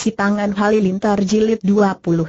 Si Tangan Halilintar Jilid 22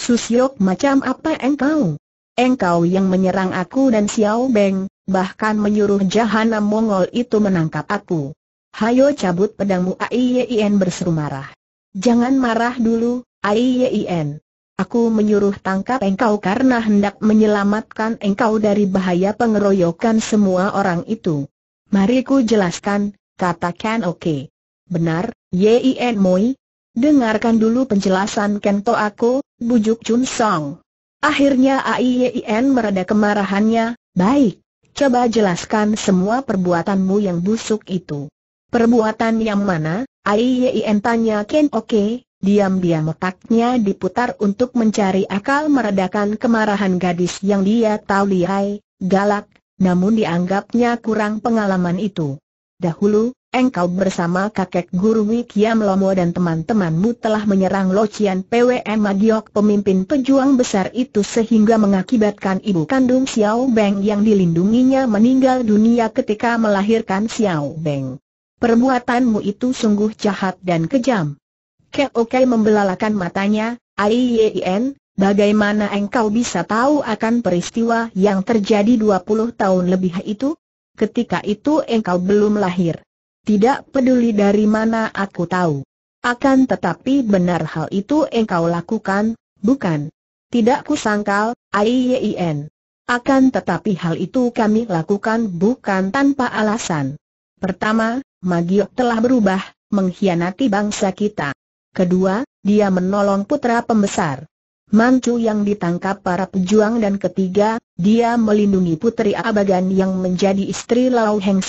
Susyok macam apa engkau? Engkau yang menyerang aku dan Xiao Beng, bahkan menyuruh Jahanam Mongol itu menangkap aku. Hayo cabut pedangmu Aiyen berseru marah. Jangan marah dulu, Aiyen. Aku menyuruh tangkap engkau karena hendak menyelamatkan engkau dari bahaya pengeroyokan semua orang itu. Mari ku jelaskan, katakan oke. Benar, Yin Moi, Dengarkan dulu penjelasan Kento aku, bujuk Chun Song. Akhirnya AIYIN mereda kemarahannya, baik, coba jelaskan semua perbuatanmu yang busuk itu. Perbuatan yang mana? AIYIN tanya Ken oke, diam-diam otaknya diputar untuk mencari akal meredakan kemarahan gadis yang dia tahu lihai, galak, namun dianggapnya kurang pengalaman itu. Dahulu, engkau bersama kakek guru Wikiam Lomo dan teman-temanmu telah menyerang Locian PWM Magiok pemimpin pejuang besar itu sehingga mengakibatkan ibu kandung Xiao Beng yang dilindunginya meninggal dunia ketika melahirkan Xiao Beng. Perbuatanmu itu sungguh jahat dan kejam. Keokai membelalakan matanya, A.I.Y.I.N., bagaimana engkau bisa tahu akan peristiwa yang terjadi 20 tahun lebih itu? Ketika itu engkau belum lahir. Tidak peduli dari mana aku tahu. Akan tetapi benar hal itu engkau lakukan, bukan? Tidak kusangkal, AIYIN. Akan tetapi hal itu kami lakukan bukan tanpa alasan. Pertama, Magiok telah berubah, mengkhianati bangsa kita. Kedua, dia menolong putra pembesar. Mancu yang ditangkap para pejuang dan ketiga, dia melindungi putri Abagan yang menjadi istri Lau Heng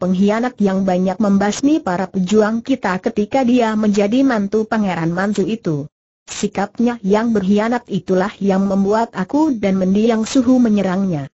pengkhianat yang banyak membasmi para pejuang kita ketika dia menjadi mantu pangeran mantu itu. Sikapnya yang berkhianat itulah yang membuat aku dan mendiang suhu menyerangnya.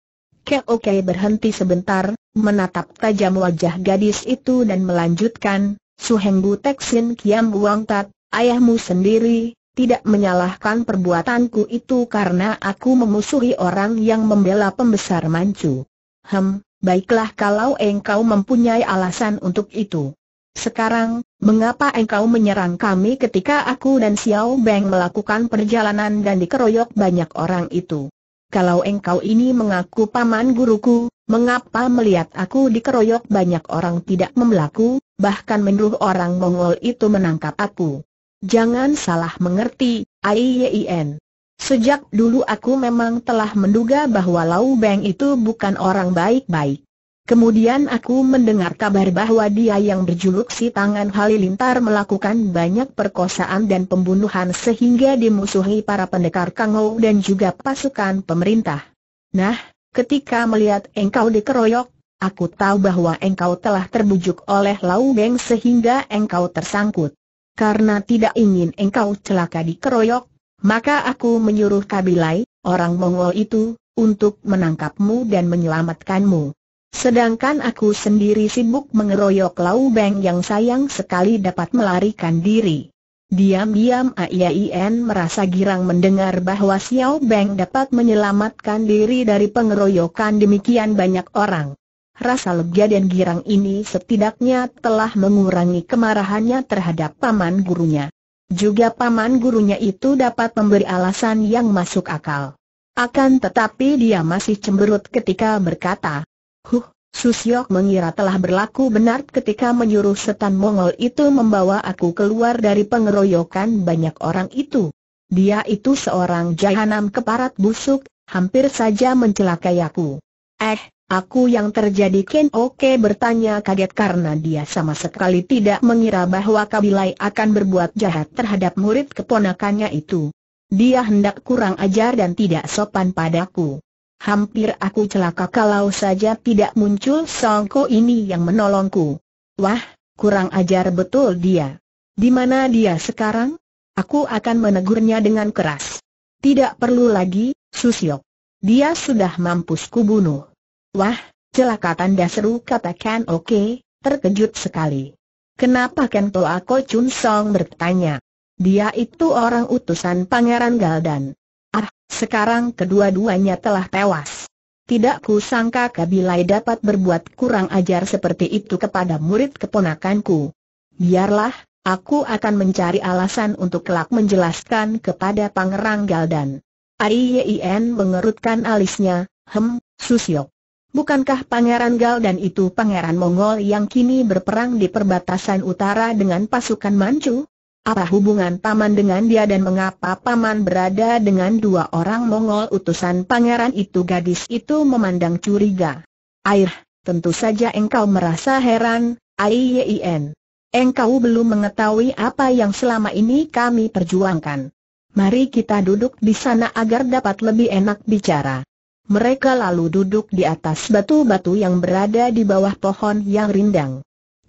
Keoke berhenti sebentar, menatap tajam wajah gadis itu dan melanjutkan, Suheng Tek Sin Kiam Buang Tat, ayahmu sendiri, tidak menyalahkan perbuatanku itu karena aku memusuhi orang yang membela pembesar mancu. Hem, Baiklah kalau engkau mempunyai alasan untuk itu. Sekarang, mengapa engkau menyerang kami ketika aku dan Xiao Beng melakukan perjalanan dan dikeroyok banyak orang itu? Kalau engkau ini mengaku paman guruku, mengapa melihat aku dikeroyok banyak orang tidak memelaku, bahkan menurut orang Mongol itu menangkap aku? Jangan salah mengerti, Aiyien. Sejak dulu aku memang telah menduga bahwa Lau Beng itu bukan orang baik-baik. Kemudian aku mendengar kabar bahwa dia yang berjuluk si tangan halilintar melakukan banyak perkosaan dan pembunuhan sehingga dimusuhi para pendekar Kangou dan juga pasukan pemerintah. Nah, ketika melihat engkau dikeroyok, aku tahu bahwa engkau telah terbujuk oleh Lau Beng sehingga engkau tersangkut. Karena tidak ingin engkau celaka dikeroyok, maka aku menyuruh Kabilai, orang Mongol itu, untuk menangkapmu dan menyelamatkanmu. Sedangkan aku sendiri sibuk mengeroyok Lau Beng yang sayang sekali dapat melarikan diri. Diam-diam Aiaien merasa girang mendengar bahwa Xiao Beng dapat menyelamatkan diri dari pengeroyokan demikian banyak orang. Rasa lega dan girang ini setidaknya telah mengurangi kemarahannya terhadap paman gurunya. Juga paman gurunya itu dapat memberi alasan yang masuk akal. Akan tetapi dia masih cemberut ketika berkata, Huh, Susyok mengira telah berlaku benar ketika menyuruh setan Mongol itu membawa aku keluar dari pengeroyokan banyak orang itu. Dia itu seorang jahanam keparat busuk, hampir saja mencelakai aku. Eh, Aku yang terjadi Ken Oke bertanya kaget karena dia sama sekali tidak mengira bahwa Kabilai akan berbuat jahat terhadap murid keponakannya itu. Dia hendak kurang ajar dan tidak sopan padaku. Hampir aku celaka kalau saja tidak muncul Songko ini yang menolongku. Wah, kurang ajar betul dia. Di mana dia sekarang? Aku akan menegurnya dengan keras. Tidak perlu lagi, Susiok. Dia sudah mampus kubunuh. Wah, celaka tanda seru katakan oke, terkejut sekali. Kenapa Toa Ako Chun Song bertanya? Dia itu orang utusan Pangeran Galdan. Ah, sekarang kedua-duanya telah tewas. Tidak ku sangka Kabilai dapat berbuat kurang ajar seperti itu kepada murid keponakanku. Biarlah, aku akan mencari alasan untuk kelak menjelaskan kepada Pangeran Galdan. Aiyen mengerutkan alisnya, hem, Susyok. Bukankah Pangeran Gal dan itu Pangeran Mongol yang kini berperang di perbatasan utara dengan pasukan Manchu? Apa hubungan Paman dengan dia dan mengapa Paman berada dengan dua orang Mongol utusan Pangeran itu? Gadis itu memandang curiga. Air, tentu saja engkau merasa heran, Aiyen. Engkau belum mengetahui apa yang selama ini kami perjuangkan. Mari kita duduk di sana agar dapat lebih enak bicara. Mereka lalu duduk di atas batu-batu yang berada di bawah pohon yang rindang.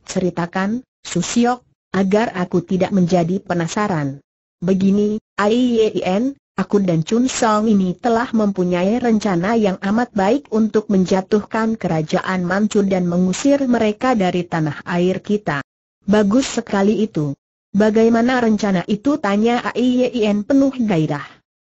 Ceritakan, Susiok, agar aku tidak menjadi penasaran. Begini, Aiyen, aku dan Chun Song ini telah mempunyai rencana yang amat baik untuk menjatuhkan kerajaan Manchu dan mengusir mereka dari tanah air kita. Bagus sekali itu. Bagaimana rencana itu tanya Aiyen penuh gairah.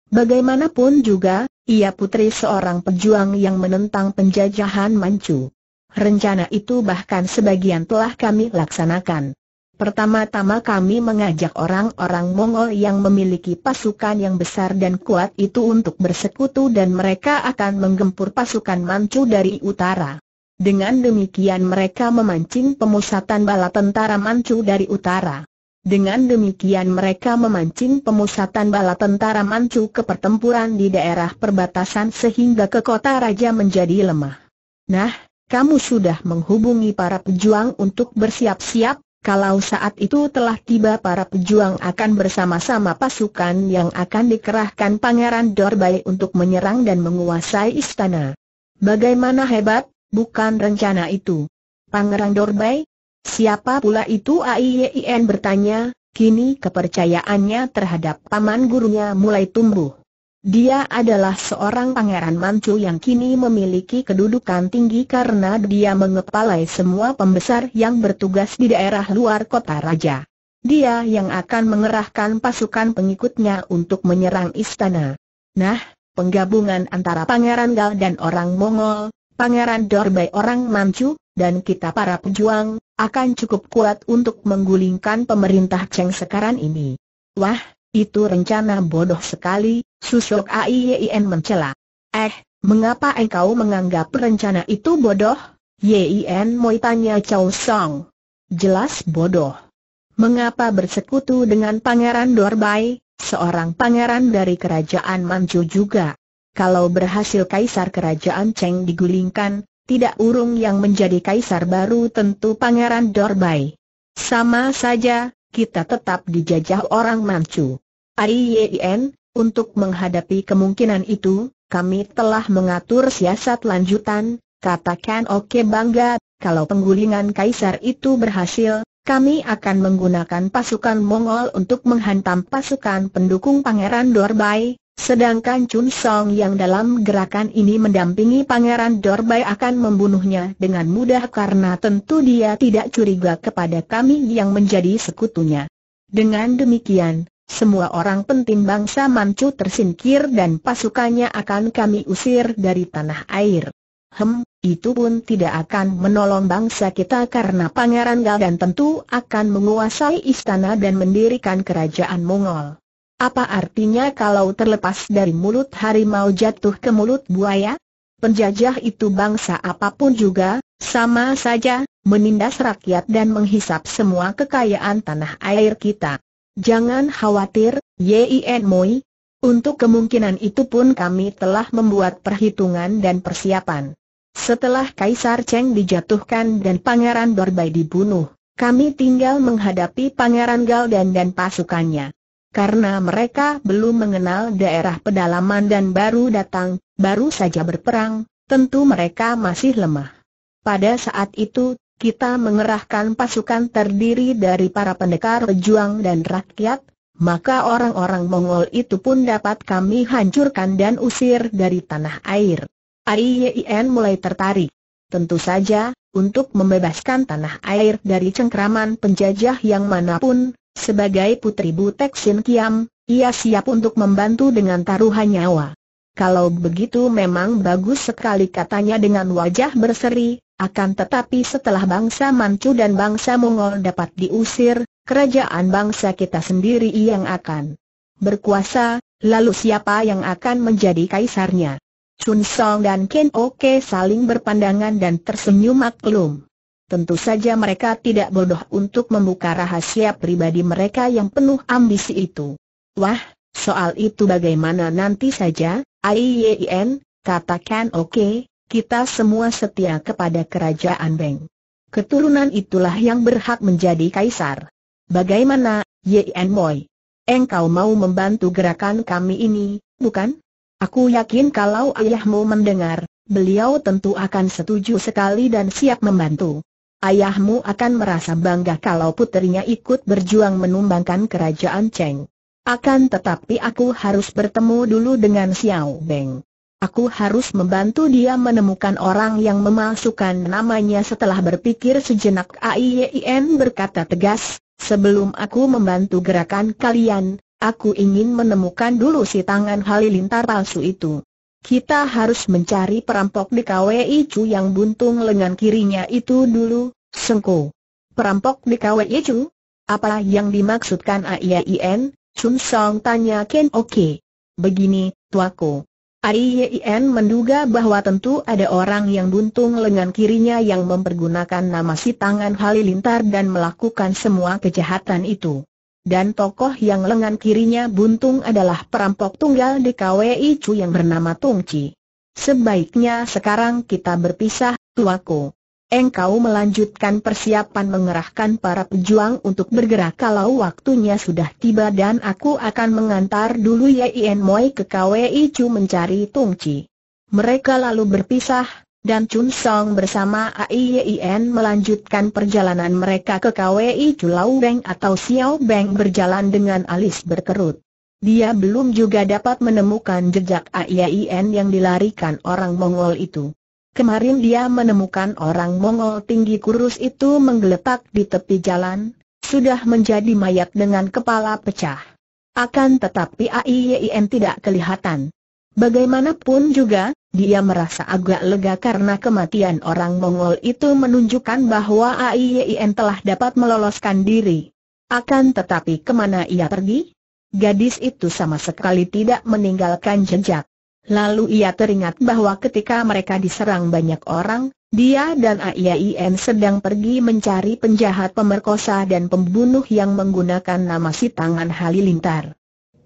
Bagaimanapun juga, ia putri seorang pejuang yang menentang penjajahan Manchu. Rencana itu bahkan sebagian telah kami laksanakan. Pertama-tama kami mengajak orang-orang Mongol yang memiliki pasukan yang besar dan kuat itu untuk bersekutu dan mereka akan menggempur pasukan Manchu dari utara. Dengan demikian mereka memancing pemusatan bala tentara Manchu dari utara. Dengan demikian mereka memancing pemusatan bala tentara Manchu ke pertempuran di daerah perbatasan sehingga ke kota raja menjadi lemah. Nah, kamu sudah menghubungi para pejuang untuk bersiap-siap, kalau saat itu telah tiba para pejuang akan bersama-sama pasukan yang akan dikerahkan Pangeran Dorbai untuk menyerang dan menguasai istana. Bagaimana hebat, bukan rencana itu. Pangeran Dorbai, Siapa pula itu AIYIN bertanya, kini kepercayaannya terhadap paman gurunya mulai tumbuh. Dia adalah seorang pangeran Manchu yang kini memiliki kedudukan tinggi karena dia mengepalai semua pembesar yang bertugas di daerah luar kota raja. Dia yang akan mengerahkan pasukan pengikutnya untuk menyerang istana. Nah, penggabungan antara Pangeran Gal dan orang Mongol, Pangeran Dorbai orang Manchu, dan kita para pejuang, akan cukup kuat untuk menggulingkan pemerintah Cheng sekarang ini. Wah, itu rencana bodoh sekali, susuk AIYIN mencela. Eh, mengapa engkau menganggap rencana itu bodoh? YIN mau tanya Chow Song. Jelas bodoh. Mengapa bersekutu dengan Pangeran Dorbai, seorang pangeran dari kerajaan Manchu juga? Kalau berhasil kaisar kerajaan Cheng digulingkan, tidak urung yang menjadi kaisar baru tentu Pangeran Dorbai. Sama saja, kita tetap dijajah orang Manchu. Aiyen, untuk menghadapi kemungkinan itu, kami telah mengatur siasat lanjutan, katakan oke bangga, kalau penggulingan kaisar itu berhasil, kami akan menggunakan pasukan Mongol untuk menghantam pasukan pendukung Pangeran Dorbai, Sedangkan Chun Song yang dalam gerakan ini mendampingi Pangeran Dorbai akan membunuhnya dengan mudah karena tentu dia tidak curiga kepada kami yang menjadi sekutunya. Dengan demikian, semua orang penting bangsa Manchu tersingkir dan pasukannya akan kami usir dari tanah air. Hem, itu pun tidak akan menolong bangsa kita karena Pangeran Gal dan tentu akan menguasai istana dan mendirikan kerajaan Mongol. Apa artinya kalau terlepas dari mulut harimau jatuh ke mulut buaya? Penjajah itu bangsa apapun juga, sama saja, menindas rakyat dan menghisap semua kekayaan tanah air kita. Jangan khawatir, Yin Moi. Untuk kemungkinan itu pun kami telah membuat perhitungan dan persiapan. Setelah Kaisar Cheng dijatuhkan dan Pangeran Dorbai dibunuh, kami tinggal menghadapi Pangeran Galdan dan pasukannya. Karena mereka belum mengenal daerah pedalaman dan baru datang, baru saja berperang, tentu mereka masih lemah. Pada saat itu, kita mengerahkan pasukan terdiri dari para pendekar pejuang dan rakyat, maka orang-orang Mongol itu pun dapat kami hancurkan dan usir dari tanah air. Ariyen mulai tertarik. Tentu saja, untuk membebaskan tanah air dari cengkraman penjajah yang manapun, sebagai putri Butek Sin Kiam, ia siap untuk membantu dengan taruhan nyawa. Kalau begitu memang bagus sekali katanya dengan wajah berseri, akan tetapi setelah bangsa Manchu dan bangsa Mongol dapat diusir, kerajaan bangsa kita sendiri yang akan berkuasa, lalu siapa yang akan menjadi kaisarnya? Chun Song dan Ken Oke saling berpandangan dan tersenyum maklum. Tentu saja mereka tidak bodoh untuk membuka rahasia pribadi mereka yang penuh ambisi itu. Wah, soal itu bagaimana nanti saja, AIYIN, e katakan oke, kita semua setia kepada kerajaan Beng. Keturunan itulah yang berhak menjadi kaisar. Bagaimana, Yen Moy, Engkau mau membantu gerakan kami ini, bukan? Aku yakin kalau ayahmu mendengar, beliau tentu akan setuju sekali dan siap membantu ayahmu akan merasa bangga kalau putrinya ikut berjuang menumbangkan kerajaan Cheng. Akan tetapi aku harus bertemu dulu dengan Xiao Beng. Aku harus membantu dia menemukan orang yang memalsukan namanya setelah berpikir sejenak AIYIN berkata tegas, sebelum aku membantu gerakan kalian, aku ingin menemukan dulu si tangan halilintar palsu itu. Kita harus mencari perampok di KWI Chu yang buntung lengan kirinya itu dulu, Sengko. Perampok di KWI Chu? Apa yang dimaksudkan AIN? Chun Song tanya Ken Oke. Begini, tuaku. AIN menduga bahwa tentu ada orang yang buntung lengan kirinya yang mempergunakan nama si tangan halilintar dan melakukan semua kejahatan itu. Dan tokoh yang lengan kirinya buntung adalah perampok tunggal di KWI Chu yang bernama Tung Chi. Sebaiknya sekarang kita berpisah, tuaku. Engkau melanjutkan persiapan mengerahkan para pejuang untuk bergerak kalau waktunya sudah tiba dan aku akan mengantar dulu Yien Moi ke KWI Chu mencari Tung Chi. Mereka lalu berpisah, dan Chun Song bersama AIYIN melanjutkan perjalanan mereka ke KWI Chulau Beng atau Xiao Beng berjalan dengan alis berkerut. Dia belum juga dapat menemukan jejak AIYIN yang dilarikan orang Mongol itu. Kemarin dia menemukan orang Mongol tinggi kurus itu menggeletak di tepi jalan, sudah menjadi mayat dengan kepala pecah. Akan tetapi AIYIN tidak kelihatan. Bagaimanapun juga, dia merasa agak lega karena kematian orang Mongol itu menunjukkan bahwa AIYN telah dapat meloloskan diri. Akan tetapi kemana ia pergi? Gadis itu sama sekali tidak meninggalkan jejak. Lalu ia teringat bahwa ketika mereka diserang banyak orang, dia dan AIYN sedang pergi mencari penjahat pemerkosa dan pembunuh yang menggunakan nama si tangan halilintar.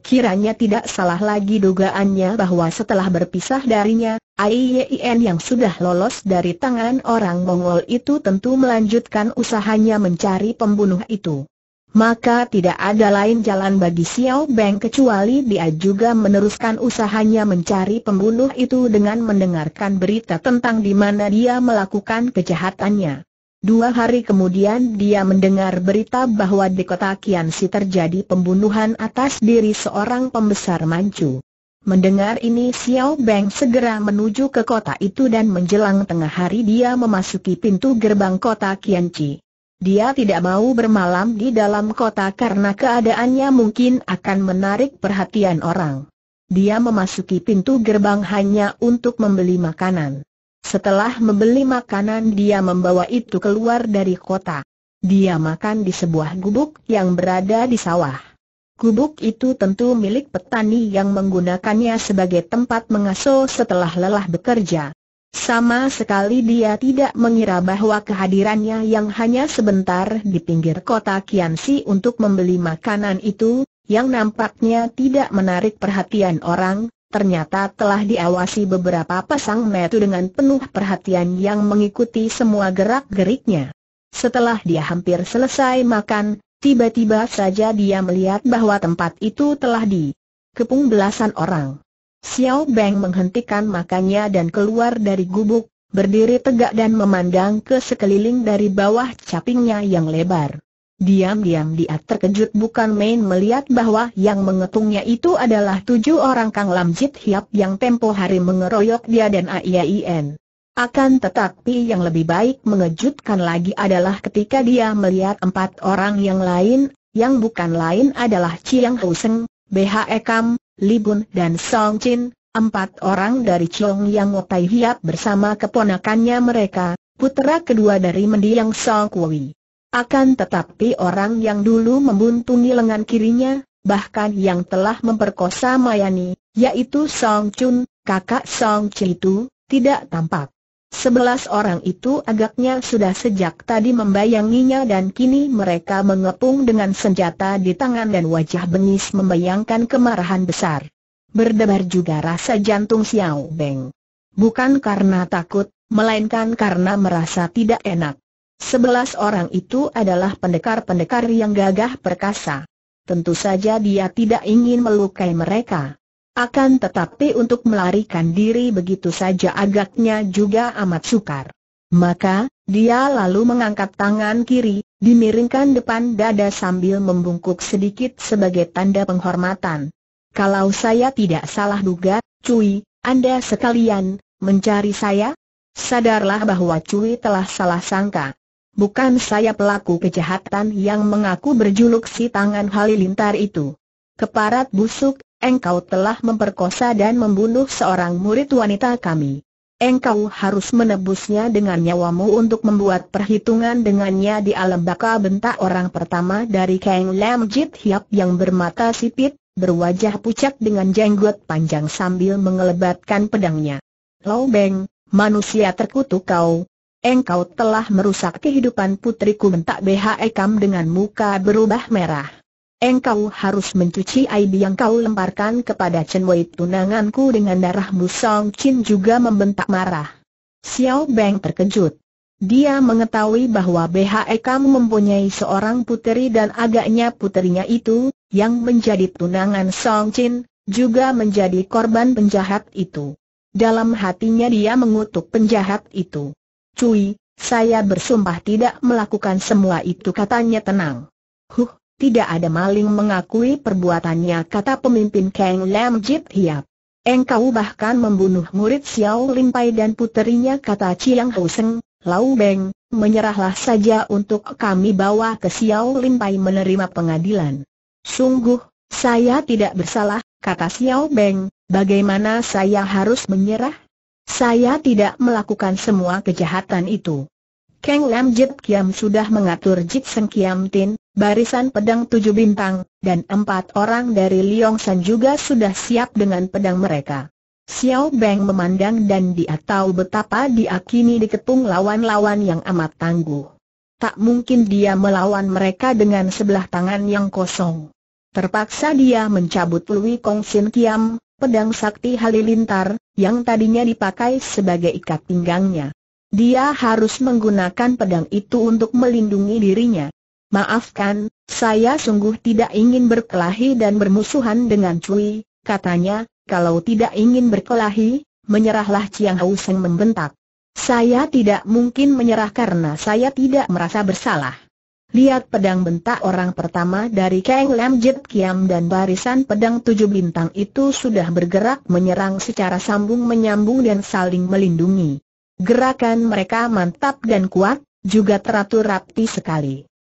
Kiranya tidak salah lagi dugaannya bahwa setelah berpisah darinya, Aiyen yang sudah lolos dari tangan orang Mongol itu tentu melanjutkan usahanya mencari pembunuh itu. Maka tidak ada lain jalan bagi Xiao Beng kecuali dia juga meneruskan usahanya mencari pembunuh itu dengan mendengarkan berita tentang di mana dia melakukan kejahatannya. Dua hari kemudian dia mendengar berita bahwa di kota Kiansi terjadi pembunuhan atas diri seorang pembesar Manchu. Mendengar ini Xiao Beng segera menuju ke kota itu dan menjelang tengah hari dia memasuki pintu gerbang kota Kianci. Dia tidak mau bermalam di dalam kota karena keadaannya mungkin akan menarik perhatian orang. Dia memasuki pintu gerbang hanya untuk membeli makanan. Setelah membeli makanan dia membawa itu keluar dari kota. Dia makan di sebuah gubuk yang berada di sawah. Gubuk itu tentu milik petani yang menggunakannya sebagai tempat mengasuh setelah lelah bekerja. Sama sekali dia tidak mengira bahwa kehadirannya yang hanya sebentar di pinggir kota Kiansi untuk membeli makanan itu, yang nampaknya tidak menarik perhatian orang, ternyata telah diawasi beberapa pasang metu dengan penuh perhatian yang mengikuti semua gerak-geriknya. Setelah dia hampir selesai makan, tiba-tiba saja dia melihat bahwa tempat itu telah dikepung belasan orang. Xiao Beng menghentikan makannya dan keluar dari gubuk, berdiri tegak dan memandang ke sekeliling dari bawah capingnya yang lebar. Diam-diam dia terkejut bukan main melihat bahwa yang mengetungnya itu adalah tujuh orang Kang Lam Jit Hiap yang tempo hari mengeroyok dia dan AIAIN. Akan tetapi yang lebih baik mengejutkan lagi adalah ketika dia melihat empat orang yang lain, yang bukan lain adalah Chiang Hou Seng, BHE Kam, Li dan Song Chin, empat orang dari Chong Yang Ngotai Hiap bersama keponakannya mereka, putra kedua dari mendiang Song Kui. Akan tetapi orang yang dulu membuntungi lengan kirinya, bahkan yang telah memperkosa Mayani, yaitu Song Chun, kakak Song Chi itu, tidak tampak. Sebelas orang itu agaknya sudah sejak tadi membayanginya dan kini mereka mengepung dengan senjata di tangan dan wajah bengis membayangkan kemarahan besar. Berdebar juga rasa jantung Xiao Beng. Bukan karena takut, melainkan karena merasa tidak enak. Sebelas orang itu adalah pendekar-pendekar yang gagah perkasa. Tentu saja dia tidak ingin melukai mereka. Akan tetapi untuk melarikan diri begitu saja agaknya juga amat sukar. Maka, dia lalu mengangkat tangan kiri, dimiringkan depan dada sambil membungkuk sedikit sebagai tanda penghormatan. Kalau saya tidak salah duga, Cui, Anda sekalian, mencari saya? Sadarlah bahwa Cui telah salah sangka. Bukan saya pelaku kejahatan yang mengaku berjuluk si tangan halilintar itu. Keparat busuk, engkau telah memperkosa dan membunuh seorang murid wanita kami. Engkau harus menebusnya dengan nyawamu untuk membuat perhitungan dengannya di alam baka bentak orang pertama dari Kang Lam Jit Hiap yang bermata sipit, berwajah pucat dengan jenggot panjang sambil mengelebatkan pedangnya. Lau Beng, manusia terkutuk kau, engkau telah merusak kehidupan putriku mentak BHE Kam dengan muka berubah merah. Engkau harus mencuci aib yang kau lemparkan kepada Chen Wei tunanganku dengan darah Musong Chin juga membentak marah. Xiao Beng terkejut. Dia mengetahui bahwa BHE Kam mempunyai seorang puteri dan agaknya puterinya itu, yang menjadi tunangan Song Chin, juga menjadi korban penjahat itu. Dalam hatinya dia mengutuk penjahat itu. Cui, saya bersumpah tidak melakukan semua itu katanya tenang. Huh, tidak ada maling mengakui perbuatannya kata pemimpin Kang Lam Jit Hiap. Engkau bahkan membunuh murid Xiao Limpai dan puterinya kata Chiang Hou Seng, Lau Beng, menyerahlah saja untuk kami bawa ke Xiao Limpai menerima pengadilan. Sungguh, saya tidak bersalah, kata Xiao Beng, bagaimana saya harus menyerah? Saya tidak melakukan semua kejahatan itu. Kang Lam Jit Kiam sudah mengatur Jit Seng Kiam Tin, barisan pedang tujuh bintang, dan empat orang dari Liong San juga sudah siap dengan pedang mereka. Xiao Beng memandang dan dia tahu betapa dia kini dikepung lawan-lawan yang amat tangguh. Tak mungkin dia melawan mereka dengan sebelah tangan yang kosong. Terpaksa dia mencabut Lui Kong Sin Kiam, pedang sakti halilintar, yang tadinya dipakai sebagai ikat pinggangnya. Dia harus menggunakan pedang itu untuk melindungi dirinya. Maafkan, saya sungguh tidak ingin berkelahi dan bermusuhan dengan Cui, katanya, kalau tidak ingin berkelahi, menyerahlah Chiang Hau Seng membentak. Saya tidak mungkin menyerah karena saya tidak merasa bersalah. Lihat pedang bentak orang pertama dari Kang Lam Jit Kiam dan barisan pedang tujuh bintang itu sudah bergerak menyerang secara sambung menyambung dan saling melindungi. Gerakan mereka mantap dan kuat, juga teratur rapi sekali.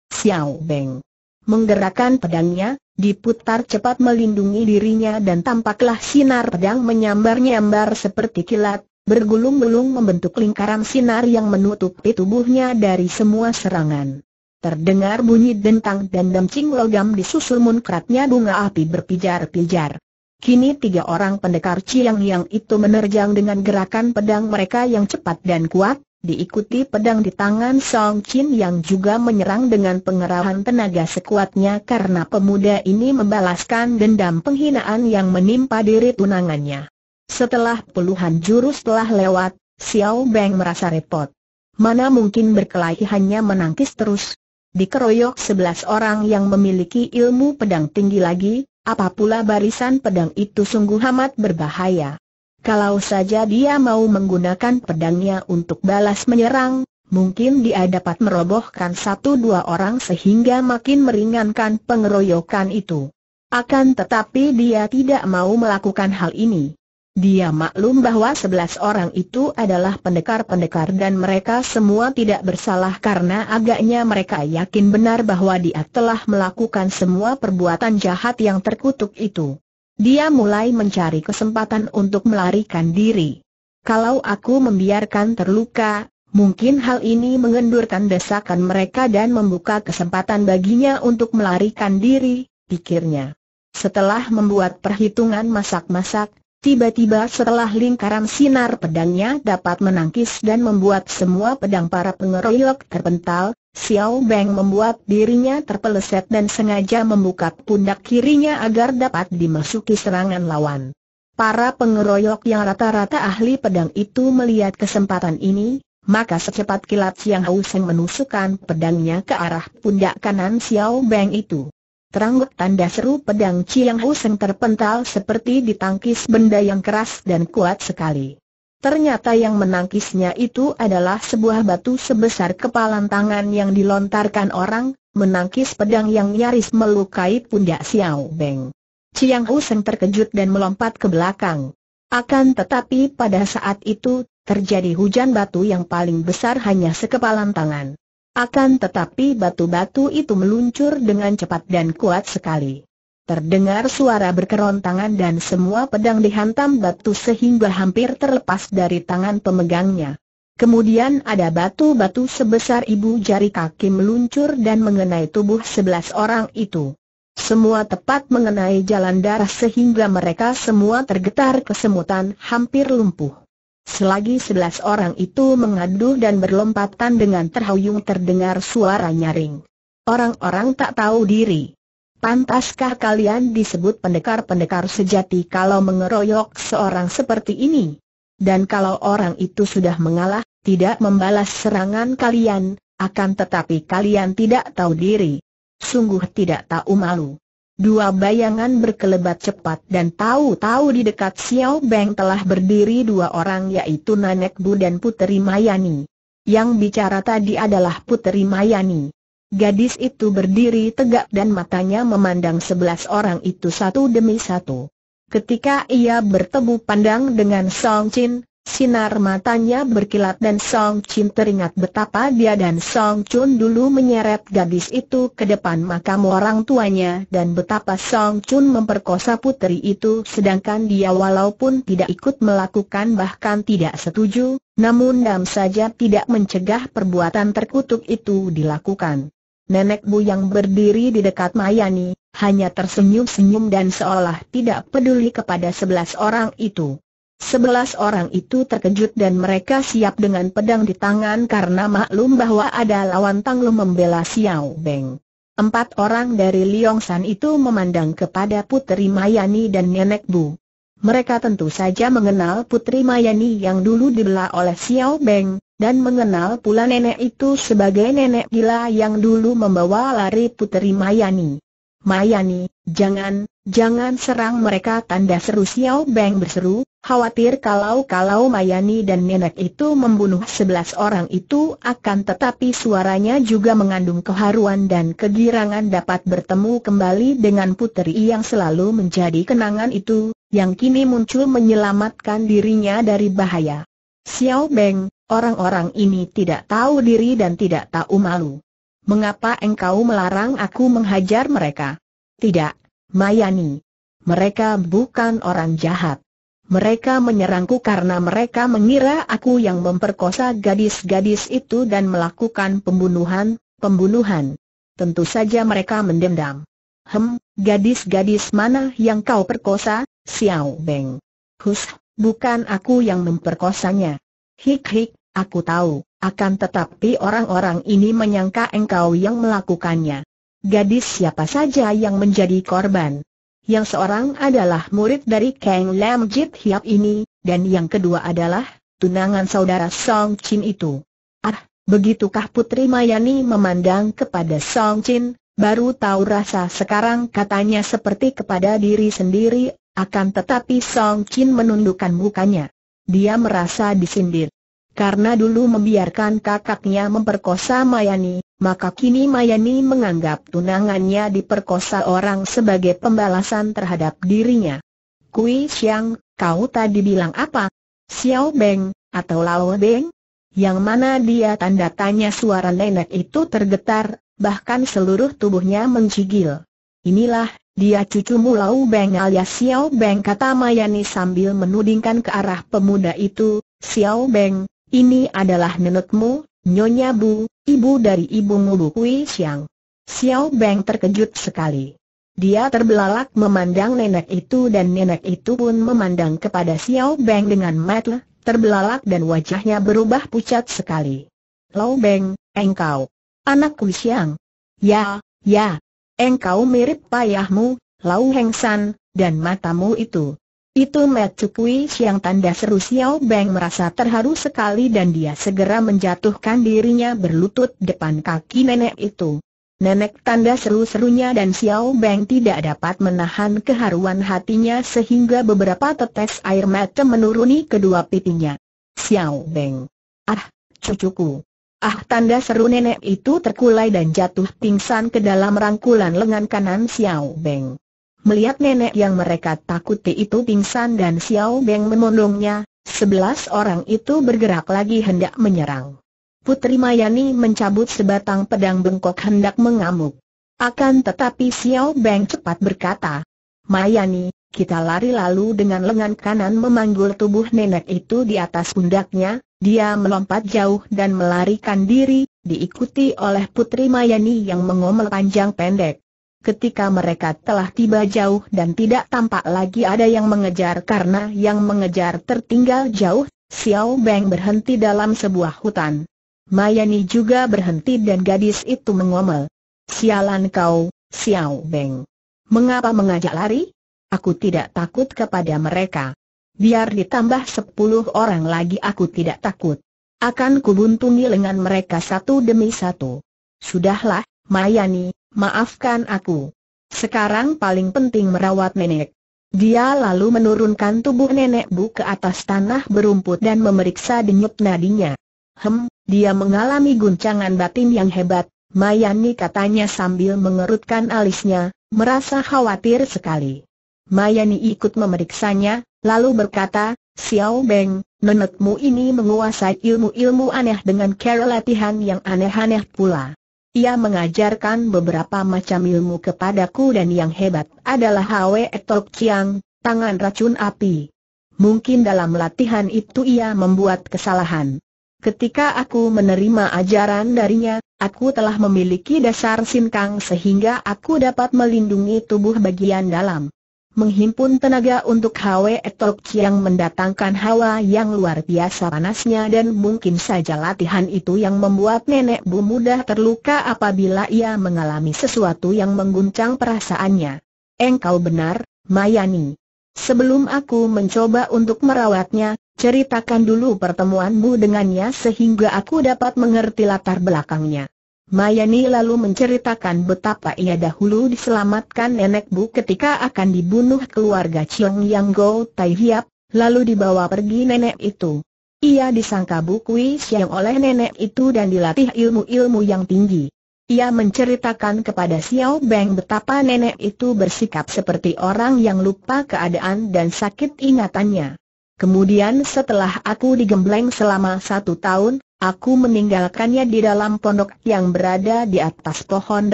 Xiao Beng menggerakkan pedangnya, diputar cepat melindungi dirinya dan tampaklah sinar pedang menyambar-nyambar seperti kilat, bergulung-gulung membentuk lingkaran sinar yang menutupi tubuhnya dari semua serangan. Terdengar bunyi dentang dan demcing logam disusul munkratnya bunga api berpijar-pijar. Kini tiga orang pendekar Ciang yang itu menerjang dengan gerakan pedang mereka yang cepat dan kuat, diikuti pedang di tangan Song Chin yang juga menyerang dengan pengerahan tenaga sekuatnya karena pemuda ini membalaskan dendam penghinaan yang menimpa diri tunangannya. Setelah puluhan jurus telah lewat, Xiao Beng merasa repot. Mana mungkin berkelahi hanya menangkis terus, dikeroyok sebelas orang yang memiliki ilmu pedang tinggi lagi, apapula barisan pedang itu sungguh amat berbahaya. Kalau saja dia mau menggunakan pedangnya untuk balas menyerang, mungkin dia dapat merobohkan satu dua orang sehingga makin meringankan pengeroyokan itu. Akan tetapi dia tidak mau melakukan hal ini. Dia maklum bahwa sebelas orang itu adalah pendekar-pendekar dan mereka semua tidak bersalah karena agaknya mereka yakin benar bahwa dia telah melakukan semua perbuatan jahat yang terkutuk itu. Dia mulai mencari kesempatan untuk melarikan diri. Kalau aku membiarkan terluka, Mungkin hal ini mengendurkan desakan mereka dan membuka kesempatan baginya untuk melarikan diri, pikirnya. Setelah membuat perhitungan masak-masak, Tiba-tiba setelah lingkaran sinar pedangnya dapat menangkis dan membuat semua pedang para pengeroyok terpental, Xiao Beng membuat dirinya terpeleset dan sengaja membuka pundak kirinya agar dapat dimasuki serangan lawan. Para pengeroyok yang rata-rata ahli pedang itu melihat kesempatan ini, maka secepat kilat Yang Hau Seng menusukkan pedangnya ke arah pundak kanan Xiao Beng itu. Terangguk tanda seru pedang Chiang Hu Seng terpental seperti ditangkis benda yang keras dan kuat sekali. Ternyata yang menangkisnya itu adalah sebuah batu sebesar kepalan tangan yang dilontarkan orang, menangkis pedang yang nyaris melukai pundak Xiao Beng. Chiang Hu Seng terkejut dan melompat ke belakang. Akan tetapi pada saat itu, terjadi hujan batu yang paling besar hanya sekepalan tangan. Akan tetapi batu-batu itu meluncur dengan cepat dan kuat sekali. Terdengar suara berkerontangan dan semua pedang dihantam batu sehingga hampir terlepas dari tangan pemegangnya. Kemudian ada batu-batu sebesar ibu jari kaki meluncur dan mengenai tubuh sebelas orang itu. Semua tepat mengenai jalan darah sehingga mereka semua tergetar kesemutan hampir lumpuh. Selagi sebelas orang itu mengadu dan berlompatan dengan terhuyung terdengar suara nyaring. Orang-orang tak tahu diri. Pantaskah kalian disebut pendekar-pendekar sejati kalau mengeroyok seorang seperti ini? Dan kalau orang itu sudah mengalah, tidak membalas serangan kalian, akan tetapi kalian tidak tahu diri. Sungguh tidak tahu malu. Dua bayangan berkelebat cepat dan tahu-tahu di dekat Xiao Beng telah berdiri dua orang yaitu Nanek Bu dan Puteri Mayani. Yang bicara tadi adalah Puteri Mayani. Gadis itu berdiri tegak dan matanya memandang sebelas orang itu satu demi satu. Ketika ia bertemu pandang dengan Song Chin, Sinar matanya berkilat dan Song Chin teringat betapa dia dan Song Chun dulu menyeret gadis itu ke depan makam orang tuanya dan betapa Song Chun memperkosa putri itu sedangkan dia walaupun tidak ikut melakukan bahkan tidak setuju, namun dam saja tidak mencegah perbuatan terkutuk itu dilakukan. Nenek Bu yang berdiri di dekat Mayani, hanya tersenyum-senyum dan seolah tidak peduli kepada sebelas orang itu. Sebelas orang itu terkejut dan mereka siap dengan pedang di tangan karena maklum bahwa ada lawan Tanglum membela Xiao Beng. Empat orang dari San itu memandang kepada Putri Mayani dan Nenek Bu. Mereka tentu saja mengenal Putri Mayani yang dulu dibela oleh Xiao Beng, dan mengenal pula nenek itu sebagai nenek gila yang dulu membawa lari Putri Mayani. Mayani, jangan, jangan serang mereka tanda seru Xiao Beng berseru, khawatir kalau-kalau Mayani dan nenek itu membunuh sebelas orang itu akan tetapi suaranya juga mengandung keharuan dan kegirangan dapat bertemu kembali dengan puteri yang selalu menjadi kenangan itu, yang kini muncul menyelamatkan dirinya dari bahaya. Xiao Beng, orang-orang ini tidak tahu diri dan tidak tahu malu mengapa engkau melarang aku menghajar mereka? Tidak, Mayani. Mereka bukan orang jahat. Mereka menyerangku karena mereka mengira aku yang memperkosa gadis-gadis itu dan melakukan pembunuhan, pembunuhan. Tentu saja mereka mendendam. Hem, gadis-gadis mana yang kau perkosa, Xiao Beng? Hus, bukan aku yang memperkosanya. Hik-hik, aku tahu. Akan tetapi orang-orang ini menyangka engkau yang melakukannya. Gadis siapa saja yang menjadi korban? Yang seorang adalah murid dari Kang Lam Jit Hiap ini, dan yang kedua adalah tunangan saudara Song Chin itu. Ah, begitukah Putri Mayani memandang kepada Song Chin, baru tahu rasa sekarang katanya seperti kepada diri sendiri, akan tetapi Song Chin menundukkan mukanya. Dia merasa disindir. Karena dulu membiarkan kakaknya memperkosa Mayani, maka kini Mayani menganggap tunangannya diperkosa orang sebagai pembalasan terhadap dirinya. Kui Xiang, kau tadi bilang apa? Xiao Beng, atau Lao Beng? Yang mana dia tanda tanya suara nenek itu tergetar, bahkan seluruh tubuhnya mencigil. Inilah, dia cucumu Lau Beng alias Xiao Beng kata Mayani sambil menudingkan ke arah pemuda itu, Xiao Beng, ini adalah nenekmu, Nyonya Bu, ibu dari ibu Mulu Kui Siang. Xiao Beng terkejut sekali. Dia terbelalak memandang nenek itu dan nenek itu pun memandang kepada Xiao Beng dengan mata terbelalak dan wajahnya berubah pucat sekali. Lau Beng, engkau, anak Kui Siang. Ya, ya, engkau mirip payahmu, Lau Heng San, dan matamu itu. Itu Metukui Siang tanda seru Xiao Beng merasa terharu sekali dan dia segera menjatuhkan dirinya berlutut depan kaki nenek itu. Nenek tanda seru-serunya dan Xiao Beng tidak dapat menahan keharuan hatinya sehingga beberapa tetes air mata menuruni kedua pipinya. Xiao Beng. Ah, cucuku. Ah tanda seru nenek itu terkulai dan jatuh pingsan ke dalam rangkulan lengan kanan Xiao Beng. Melihat nenek yang mereka takuti itu pingsan dan Xiao Beng memondongnya, sebelas orang itu bergerak lagi hendak menyerang. Putri Mayani mencabut sebatang pedang bengkok hendak mengamuk. Akan tetapi Xiao Beng cepat berkata, Mayani, kita lari lalu dengan lengan kanan memanggul tubuh nenek itu di atas pundaknya, dia melompat jauh dan melarikan diri, diikuti oleh Putri Mayani yang mengomel panjang pendek. Ketika mereka telah tiba jauh dan tidak tampak lagi ada yang mengejar karena yang mengejar tertinggal jauh, Xiao Beng berhenti dalam sebuah hutan. Mayani juga berhenti dan gadis itu mengomel. Sialan kau, Xiao Beng. Mengapa mengajak lari? Aku tidak takut kepada mereka. Biar ditambah sepuluh orang lagi aku tidak takut. Akan kubuntungi lengan mereka satu demi satu. Sudahlah, Mayani, maafkan aku. Sekarang paling penting merawat nenek. Dia lalu menurunkan tubuh nenek Bu ke atas tanah berumput dan memeriksa denyut nadinya. Hem, dia mengalami guncangan batin yang hebat, Mayani katanya sambil mengerutkan alisnya, merasa khawatir sekali. Mayani ikut memeriksanya, lalu berkata, Xiao Beng, nenekmu ini menguasai ilmu-ilmu aneh dengan cara latihan yang aneh-aneh pula. Ia mengajarkan beberapa macam ilmu kepadaku dan yang hebat adalah Hwe Tok Chiang, tangan racun api. Mungkin dalam latihan itu ia membuat kesalahan. Ketika aku menerima ajaran darinya, aku telah memiliki dasar sinkang sehingga aku dapat melindungi tubuh bagian dalam menghimpun tenaga untuk Hwe Tok Chiang mendatangkan hawa yang luar biasa panasnya dan mungkin saja latihan itu yang membuat nenek Bu mudah terluka apabila ia mengalami sesuatu yang mengguncang perasaannya. Engkau benar, Mayani. Sebelum aku mencoba untuk merawatnya, ceritakan dulu pertemuanmu dengannya sehingga aku dapat mengerti latar belakangnya. Mayani lalu menceritakan betapa ia dahulu diselamatkan nenek Bu ketika akan dibunuh keluarga Chiong Yang Go Tai Hiap, lalu dibawa pergi nenek itu. Ia disangka Bu Kui Siang oleh nenek itu dan dilatih ilmu-ilmu yang tinggi. Ia menceritakan kepada Xiao Beng betapa nenek itu bersikap seperti orang yang lupa keadaan dan sakit ingatannya. Kemudian setelah aku digembleng selama satu tahun, Aku meninggalkannya di dalam pondok yang berada di atas pohon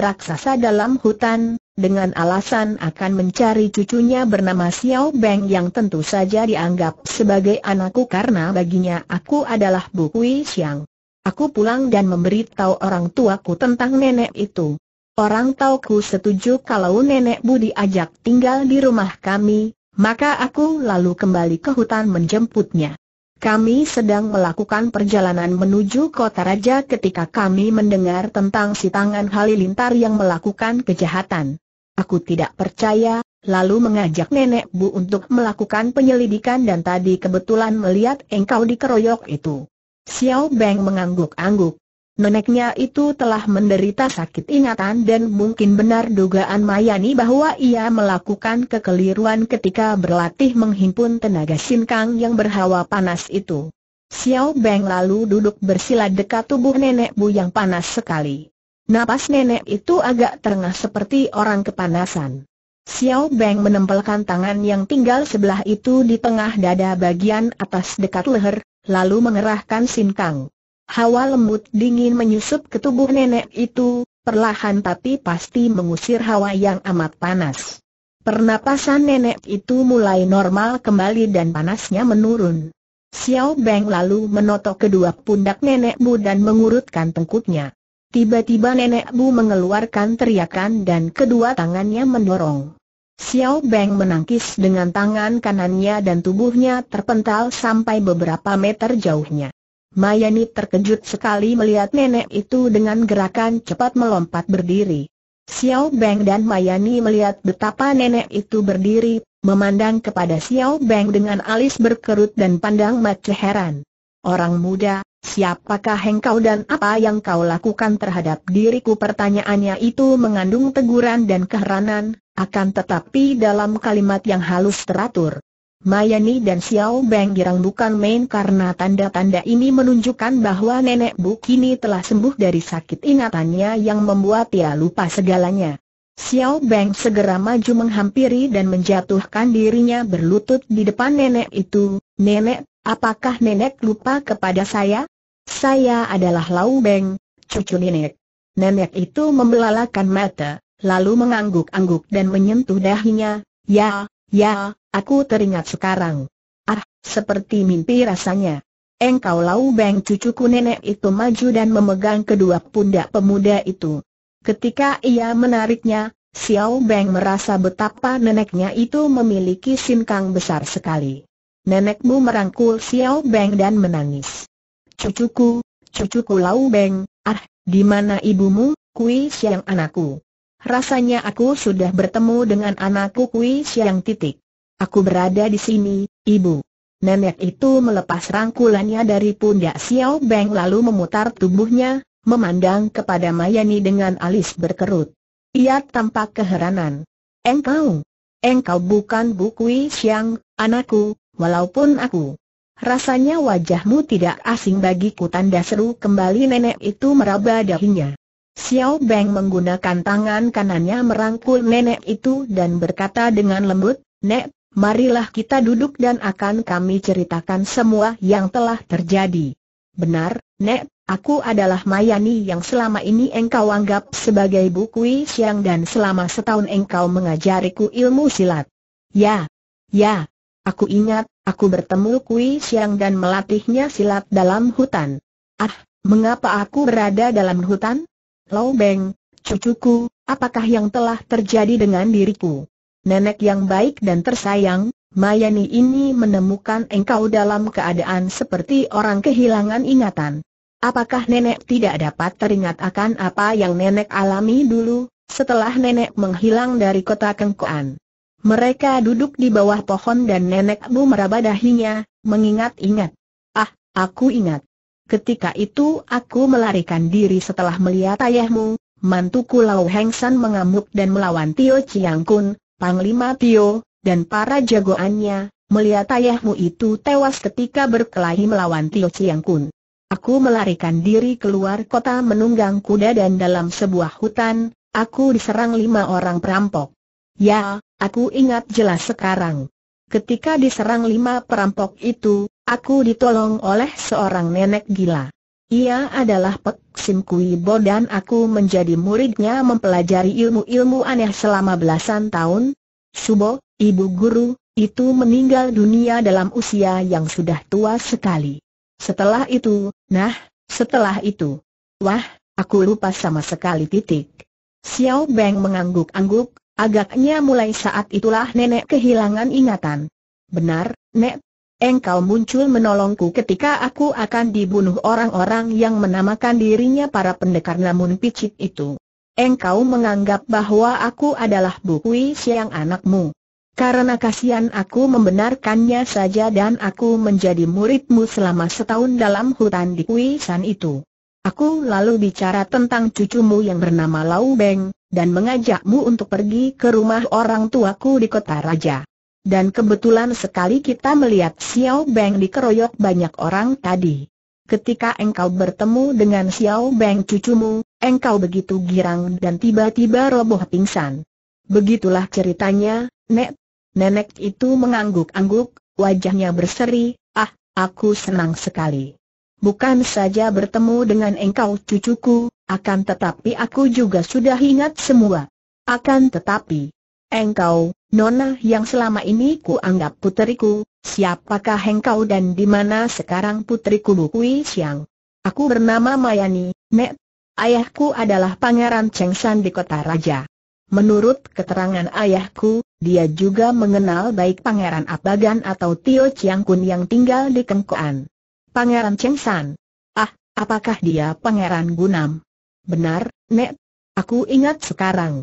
raksasa dalam hutan, dengan alasan akan mencari cucunya bernama Xiao Beng yang tentu saja dianggap sebagai anakku karena baginya aku adalah Bu Kui Xiang. Aku pulang dan memberitahu orang tuaku tentang nenek itu. Orang tauku setuju kalau nenek Budi ajak tinggal di rumah kami, maka aku lalu kembali ke hutan menjemputnya. Kami sedang melakukan perjalanan menuju kota raja ketika kami mendengar tentang si tangan Halilintar yang melakukan kejahatan. Aku tidak percaya, lalu mengajak nenek Bu untuk melakukan penyelidikan dan tadi kebetulan melihat engkau dikeroyok itu. Xiao Beng mengangguk-angguk. Neneknya itu telah menderita sakit ingatan dan mungkin benar dugaan Mayani bahwa ia melakukan kekeliruan ketika berlatih menghimpun tenaga sinkang yang berhawa panas itu. Xiao Beng lalu duduk bersila dekat tubuh nenek Bu yang panas sekali. Napas nenek itu agak terengah seperti orang kepanasan. Xiao Beng menempelkan tangan yang tinggal sebelah itu di tengah dada bagian atas dekat leher, lalu mengerahkan sinkang. Hawa lembut dingin menyusup ke tubuh nenek itu, perlahan tapi pasti mengusir hawa yang amat panas. Pernapasan nenek itu mulai normal kembali dan panasnya menurun. Xiao Beng lalu menotok kedua pundak nenek Bu dan mengurutkan tengkuknya. Tiba-tiba nenek Bu mengeluarkan teriakan dan kedua tangannya mendorong. Xiao Beng menangkis dengan tangan kanannya dan tubuhnya terpental sampai beberapa meter jauhnya. Mayani terkejut sekali melihat nenek itu dengan gerakan cepat melompat berdiri. Xiao Beng dan Mayani melihat betapa nenek itu berdiri, memandang kepada Xiao Beng dengan alis berkerut dan pandang mata heran. Orang muda, siapakah hengkau dan apa yang kau lakukan terhadap diriku? Pertanyaannya itu mengandung teguran dan keheranan, akan tetapi dalam kalimat yang halus teratur. Mayani dan Xiao Beng girang bukan main karena tanda-tanda ini menunjukkan bahwa nenek Bu kini telah sembuh dari sakit ingatannya yang membuat ia lupa segalanya. Xiao Beng segera maju menghampiri dan menjatuhkan dirinya berlutut di depan nenek itu. Nenek, apakah nenek lupa kepada saya? Saya adalah Lau Beng, cucu nenek. Nenek itu membelalakan mata, lalu mengangguk-angguk dan menyentuh dahinya. Ya, ya, Aku teringat sekarang. Ah, seperti mimpi rasanya. Engkau lau beng cucuku nenek itu maju dan memegang kedua pundak pemuda itu. Ketika ia menariknya, Xiao Beng merasa betapa neneknya itu memiliki sinkang besar sekali. Nenekmu merangkul Xiao Beng dan menangis. Cucuku, cucuku Lau Beng, ah, di mana ibumu, Kui Siang anakku? Rasanya aku sudah bertemu dengan anakku Kui Siang titik. Aku berada di sini, ibu. Nenek itu melepas rangkulannya dari pundak Xiao Beng lalu memutar tubuhnya, memandang kepada Mayani dengan alis berkerut. Ia tampak keheranan. Engkau, engkau bukan Bukui Siang, anakku, walaupun aku. Rasanya wajahmu tidak asing bagiku tanda seru kembali nenek itu meraba dahinya. Xiao Beng menggunakan tangan kanannya merangkul nenek itu dan berkata dengan lembut, Nek, marilah kita duduk dan akan kami ceritakan semua yang telah terjadi. Benar, Nek, aku adalah Mayani yang selama ini engkau anggap sebagai bukui siang dan selama setahun engkau mengajariku ilmu silat. Ya, ya, aku ingat, aku bertemu kui siang dan melatihnya silat dalam hutan. Ah, mengapa aku berada dalam hutan? Lau Beng, cucuku, apakah yang telah terjadi dengan diriku? nenek yang baik dan tersayang, Mayani ini menemukan engkau dalam keadaan seperti orang kehilangan ingatan. Apakah nenek tidak dapat teringat akan apa yang nenek alami dulu, setelah nenek menghilang dari kota Kengkoan? Mereka duduk di bawah pohon dan nenek Bu meraba dahinya, mengingat-ingat. Ah, aku ingat. Ketika itu aku melarikan diri setelah melihat ayahmu, mantuku Lau Heng San mengamuk dan melawan Tio Chiang Kun, Panglima Tio, dan para jagoannya, melihat ayahmu itu tewas ketika berkelahi melawan Tio Chiang Kun. Aku melarikan diri keluar kota menunggang kuda dan dalam sebuah hutan, aku diserang lima orang perampok. Ya, aku ingat jelas sekarang. Ketika diserang lima perampok itu, aku ditolong oleh seorang nenek gila. Ia adalah Pek Sim Kui Bo dan aku menjadi muridnya mempelajari ilmu-ilmu aneh selama belasan tahun. Subo, ibu guru, itu meninggal dunia dalam usia yang sudah tua sekali. Setelah itu, nah, setelah itu. Wah, aku lupa sama sekali titik. Xiao Beng mengangguk-angguk, agaknya mulai saat itulah nenek kehilangan ingatan. Benar, Nek engkau muncul menolongku ketika aku akan dibunuh orang-orang yang menamakan dirinya para pendekar namun picit itu. Engkau menganggap bahwa aku adalah Bukui Siang anakmu. Karena kasihan aku membenarkannya saja dan aku menjadi muridmu selama setahun dalam hutan di Kuisan itu. Aku lalu bicara tentang cucumu yang bernama Lau Beng, dan mengajakmu untuk pergi ke rumah orang tuaku di kota raja. Dan kebetulan sekali kita melihat Xiao Beng dikeroyok banyak orang tadi. Ketika engkau bertemu dengan Xiao Beng cucumu, engkau begitu girang dan tiba-tiba roboh pingsan. Begitulah ceritanya, Nek. Nenek itu mengangguk-angguk, wajahnya berseri, ah, aku senang sekali. Bukan saja bertemu dengan engkau cucuku, akan tetapi aku juga sudah ingat semua. Akan tetapi, Engkau, Nona yang selama ini ku anggap puteriku, siapakah engkau dan di mana sekarang putriku Bukui Siang? Aku bernama Mayani, Nek. Ayahku adalah Pangeran Cheng San di kota Raja. Menurut keterangan ayahku, dia juga mengenal baik Pangeran Abagan atau Tio Chiang Kun yang tinggal di Kengkoan. Pangeran Cheng San? Ah, apakah dia Pangeran Gunam? Benar, Nek. Aku ingat sekarang.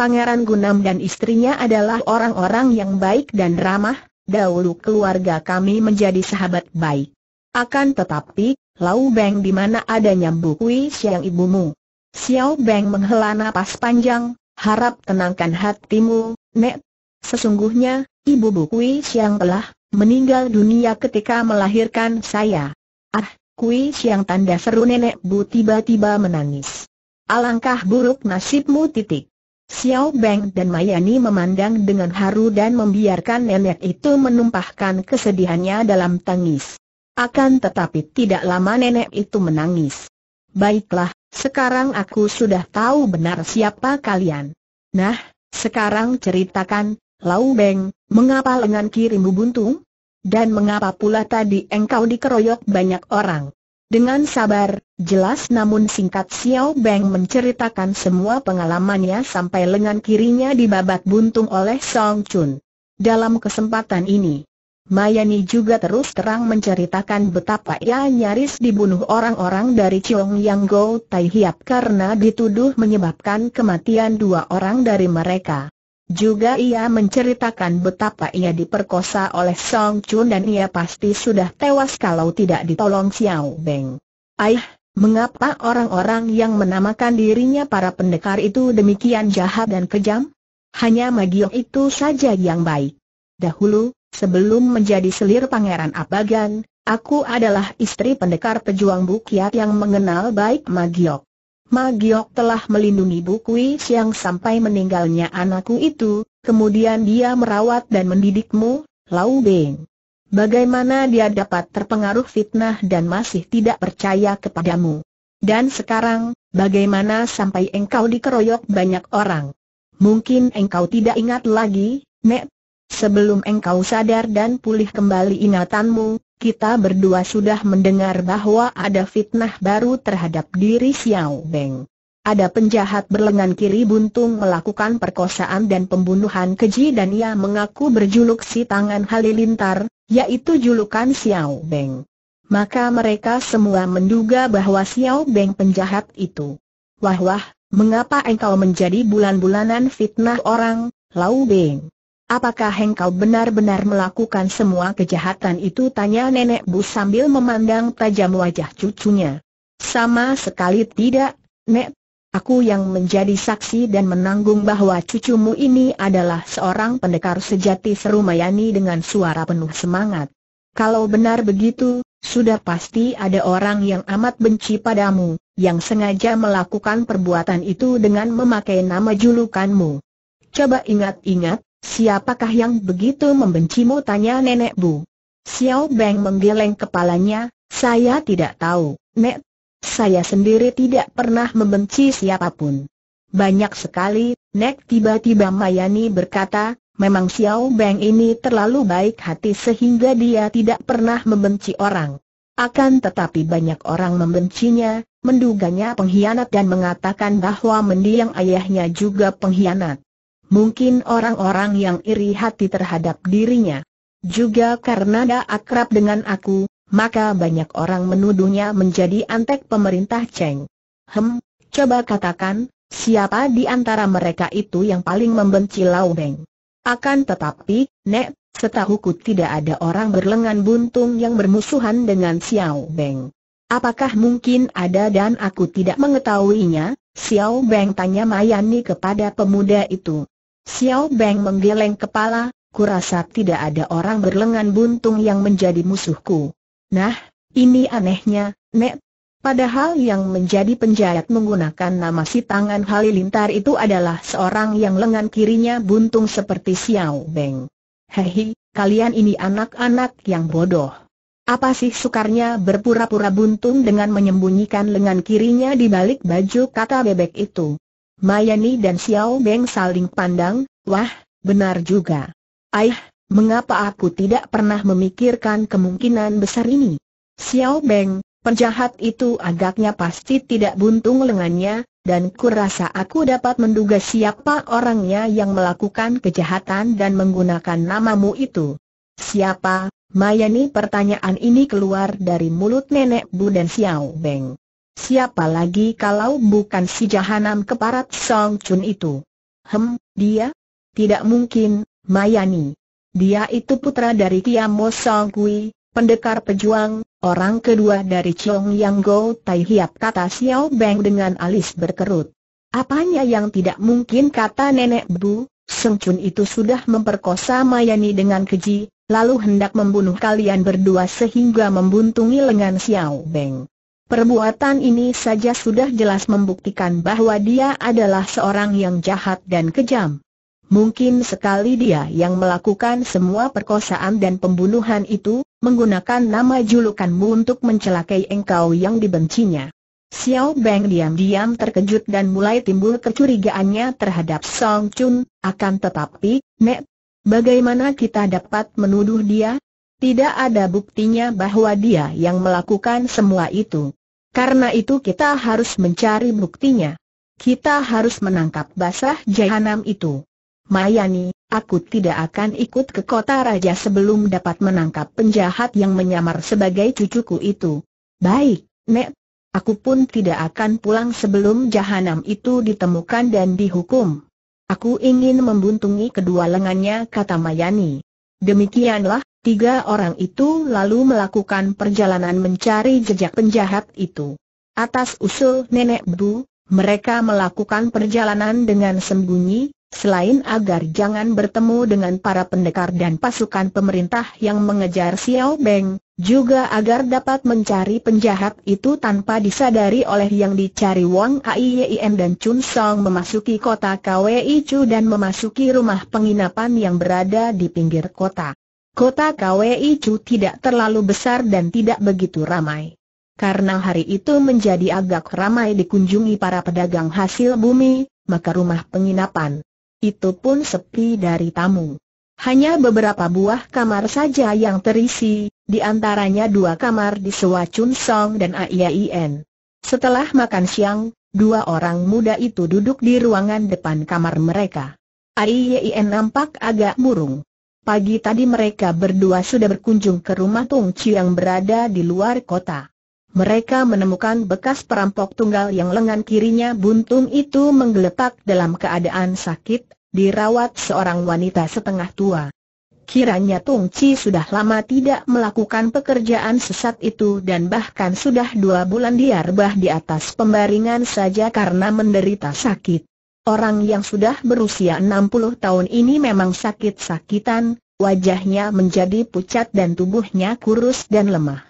Pangeran Gunam dan istrinya adalah orang-orang yang baik dan ramah, dahulu keluarga kami menjadi sahabat baik. Akan tetapi, Lau Beng di mana adanya bukui siang ibumu. Xiao Beng menghela napas panjang, harap tenangkan hatimu, Nek. Sesungguhnya, ibu bukui siang telah meninggal dunia ketika melahirkan saya. Ah, Kui Siang tanda seru nenek Bu tiba-tiba menangis. Alangkah buruk nasibmu titik. Xiao Beng dan Mayani memandang dengan haru dan membiarkan nenek itu menumpahkan kesedihannya dalam tangis. Akan tetapi tidak lama nenek itu menangis. Baiklah, sekarang aku sudah tahu benar siapa kalian. Nah, sekarang ceritakan, Lau Beng, mengapa lengan kirimu buntung? Dan mengapa pula tadi engkau dikeroyok banyak orang? Dengan sabar, jelas namun singkat Xiao Beng menceritakan semua pengalamannya sampai lengan kirinya dibabat buntung oleh Song Chun. Dalam kesempatan ini, Mayani juga terus terang menceritakan betapa ia nyaris dibunuh orang-orang dari Chong Yang Go Tai Hiap karena dituduh menyebabkan kematian dua orang dari mereka. Juga ia menceritakan betapa ia diperkosa oleh Song Chun dan ia pasti sudah tewas kalau tidak ditolong Xiao Beng. Aih, mengapa orang-orang yang menamakan dirinya para pendekar itu demikian jahat dan kejam? Hanya Magiok itu saja yang baik. Dahulu, sebelum menjadi selir pangeran Abagan, aku adalah istri pendekar pejuang Bukiat yang mengenal baik Magiok. Ma telah melindungi Bukui Siang sampai meninggalnya anakku itu, kemudian dia merawat dan mendidikmu, Lau Beng. Bagaimana dia dapat terpengaruh fitnah dan masih tidak percaya kepadamu? Dan sekarang, bagaimana sampai engkau dikeroyok banyak orang? Mungkin engkau tidak ingat lagi, Nek. Sebelum engkau sadar dan pulih kembali ingatanmu, kita berdua sudah mendengar bahwa ada fitnah baru terhadap diri Xiao Beng. Ada penjahat berlengan kiri buntung melakukan perkosaan dan pembunuhan keji dan ia mengaku berjuluk si tangan halilintar, yaitu julukan Xiao Beng. Maka mereka semua menduga bahwa Xiao Beng penjahat itu. Wah wah, mengapa engkau menjadi bulan-bulanan fitnah orang, Lau Beng? Apakah engkau benar-benar melakukan semua kejahatan itu? Tanya nenek Bu sambil memandang tajam wajah cucunya. Sama sekali tidak, Nek. Aku yang menjadi saksi dan menanggung bahwa cucumu ini adalah seorang pendekar sejati seru Mayani dengan suara penuh semangat. Kalau benar begitu, sudah pasti ada orang yang amat benci padamu, yang sengaja melakukan perbuatan itu dengan memakai nama julukanmu. Coba ingat-ingat, Siapakah yang begitu membencimu? Tanya nenek Bu. Xiao Beng menggeleng kepalanya, saya tidak tahu, Nek. Saya sendiri tidak pernah membenci siapapun. Banyak sekali, Nek tiba-tiba Mayani berkata, memang Xiao Beng ini terlalu baik hati sehingga dia tidak pernah membenci orang. Akan tetapi banyak orang membencinya, menduganya pengkhianat dan mengatakan bahwa mendiang ayahnya juga pengkhianat mungkin orang-orang yang iri hati terhadap dirinya. Juga karena dia akrab dengan aku, maka banyak orang menuduhnya menjadi antek pemerintah Cheng. Hem, coba katakan, siapa di antara mereka itu yang paling membenci Lau Beng? Akan tetapi, Nek, setahuku tidak ada orang berlengan buntung yang bermusuhan dengan Xiao Beng. Apakah mungkin ada dan aku tidak mengetahuinya? Xiao Beng tanya Mayani kepada pemuda itu. Xiao Beng menggeleng kepala, kurasa tidak ada orang berlengan buntung yang menjadi musuhku. Nah, ini anehnya, Nek. Padahal yang menjadi penjahat menggunakan nama si tangan halilintar itu adalah seorang yang lengan kirinya buntung seperti Xiao Beng. Hehi, kalian ini anak-anak yang bodoh. Apa sih sukarnya berpura-pura buntung dengan menyembunyikan lengan kirinya di balik baju kata bebek itu? Mayani dan Xiao Beng saling pandang, wah, benar juga. Aih, mengapa aku tidak pernah memikirkan kemungkinan besar ini? Xiao Beng, penjahat itu agaknya pasti tidak buntung lengannya, dan kurasa aku dapat menduga siapa orangnya yang melakukan kejahatan dan menggunakan namamu itu. Siapa? Mayani pertanyaan ini keluar dari mulut nenek Bu dan Xiao Beng. Siapa lagi kalau bukan si jahanam keparat Song Chun itu? Hem, dia? Tidak mungkin, Mayani. Dia itu putra dari Tiamo Song Kui, pendekar pejuang, orang kedua dari Chong Yang Go Tai Hiap kata Xiao Beng dengan alis berkerut. Apanya yang tidak mungkin kata nenek Bu, Song Chun itu sudah memperkosa Mayani dengan keji, lalu hendak membunuh kalian berdua sehingga membuntungi lengan Xiao Beng. Perbuatan ini saja sudah jelas membuktikan bahwa dia adalah seorang yang jahat dan kejam. Mungkin sekali dia yang melakukan semua perkosaan dan pembunuhan itu, menggunakan nama julukanmu untuk mencelakai engkau yang dibencinya. Xiao Beng diam-diam terkejut dan mulai timbul kecurigaannya terhadap Song Chun, akan tetapi, Nek, bagaimana kita dapat menuduh dia? Tidak ada buktinya bahwa dia yang melakukan semua itu. Karena itu kita harus mencari buktinya. Kita harus menangkap basah jahanam itu. Mayani, aku tidak akan ikut ke kota raja sebelum dapat menangkap penjahat yang menyamar sebagai cucuku itu. Baik, Nek. Aku pun tidak akan pulang sebelum jahanam itu ditemukan dan dihukum. Aku ingin membuntungi kedua lengannya kata Mayani. Demikianlah, Tiga orang itu lalu melakukan perjalanan mencari jejak penjahat itu. Atas usul Nenek Bu, mereka melakukan perjalanan dengan sembunyi, selain agar jangan bertemu dengan para pendekar dan pasukan pemerintah yang mengejar Xiao Beng, juga agar dapat mencari penjahat itu tanpa disadari oleh yang dicari Wang Aiyim dan Chun Song memasuki kota Kwei Chu dan memasuki rumah penginapan yang berada di pinggir kota. Kota Chu tidak terlalu besar dan tidak begitu ramai. Karena hari itu menjadi agak ramai dikunjungi para pedagang hasil bumi, maka rumah penginapan itu pun sepi dari tamu. Hanya beberapa buah kamar saja yang terisi, di antaranya dua kamar di Sua Chun Song dan Aiaien. Setelah makan siang, dua orang muda itu duduk di ruangan depan kamar mereka. Aiaien nampak agak murung. Pagi tadi mereka berdua sudah berkunjung ke rumah Tung Chi yang berada di luar kota. Mereka menemukan bekas perampok tunggal yang lengan kirinya buntung itu menggeletak dalam keadaan sakit, dirawat seorang wanita setengah tua. Kiranya Tung Chi sudah lama tidak melakukan pekerjaan sesat itu dan bahkan sudah dua bulan diarbah di atas pembaringan saja karena menderita sakit. Orang yang sudah berusia 60 tahun ini memang sakit-sakitan, wajahnya menjadi pucat dan tubuhnya kurus dan lemah.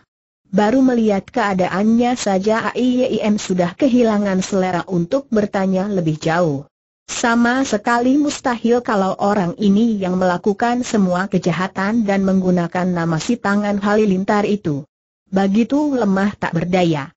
Baru melihat keadaannya saja AIYM sudah kehilangan selera untuk bertanya lebih jauh. Sama sekali mustahil kalau orang ini yang melakukan semua kejahatan dan menggunakan nama si tangan halilintar itu. Begitu lemah tak berdaya.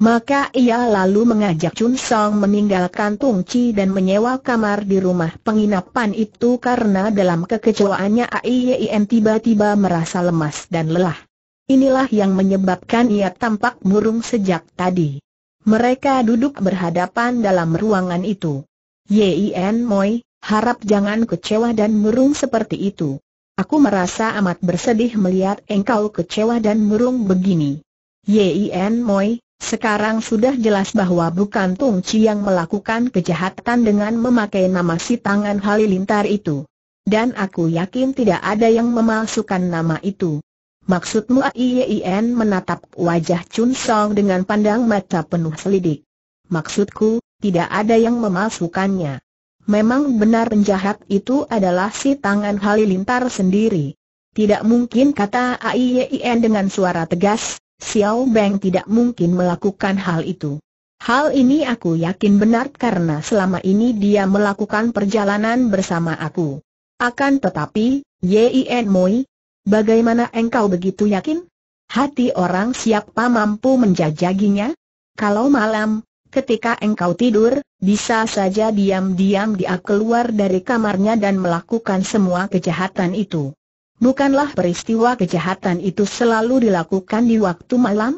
Maka ia lalu mengajak Chun Song meninggalkan Tung Chi dan menyewa kamar di rumah penginapan itu karena dalam kekecewaannya Aiyem tiba-tiba merasa lemas dan lelah. Inilah yang menyebabkan ia tampak murung sejak tadi. Mereka duduk berhadapan dalam ruangan itu. Yen Moi, harap jangan kecewa dan murung seperti itu. Aku merasa amat bersedih melihat engkau kecewa dan murung begini. Yen Moi, sekarang sudah jelas bahwa bukan Tung Chi yang melakukan kejahatan dengan memakai nama si tangan halilintar itu. Dan aku yakin tidak ada yang memalsukan nama itu. Maksudmu Aiyen menatap wajah Chun Song dengan pandang mata penuh selidik. Maksudku, tidak ada yang memalsukannya. Memang benar penjahat itu adalah si tangan halilintar sendiri. Tidak mungkin kata Aiyen dengan suara tegas, Xiao Beng tidak mungkin melakukan hal itu. Hal ini aku yakin benar karena selama ini dia melakukan perjalanan bersama aku. Akan tetapi, Yin Moi, bagaimana engkau begitu yakin? Hati orang siapa mampu menjajaginya? Kalau malam, ketika engkau tidur, bisa saja diam-diam dia keluar dari kamarnya dan melakukan semua kejahatan itu. Bukanlah peristiwa kejahatan itu selalu dilakukan di waktu malam?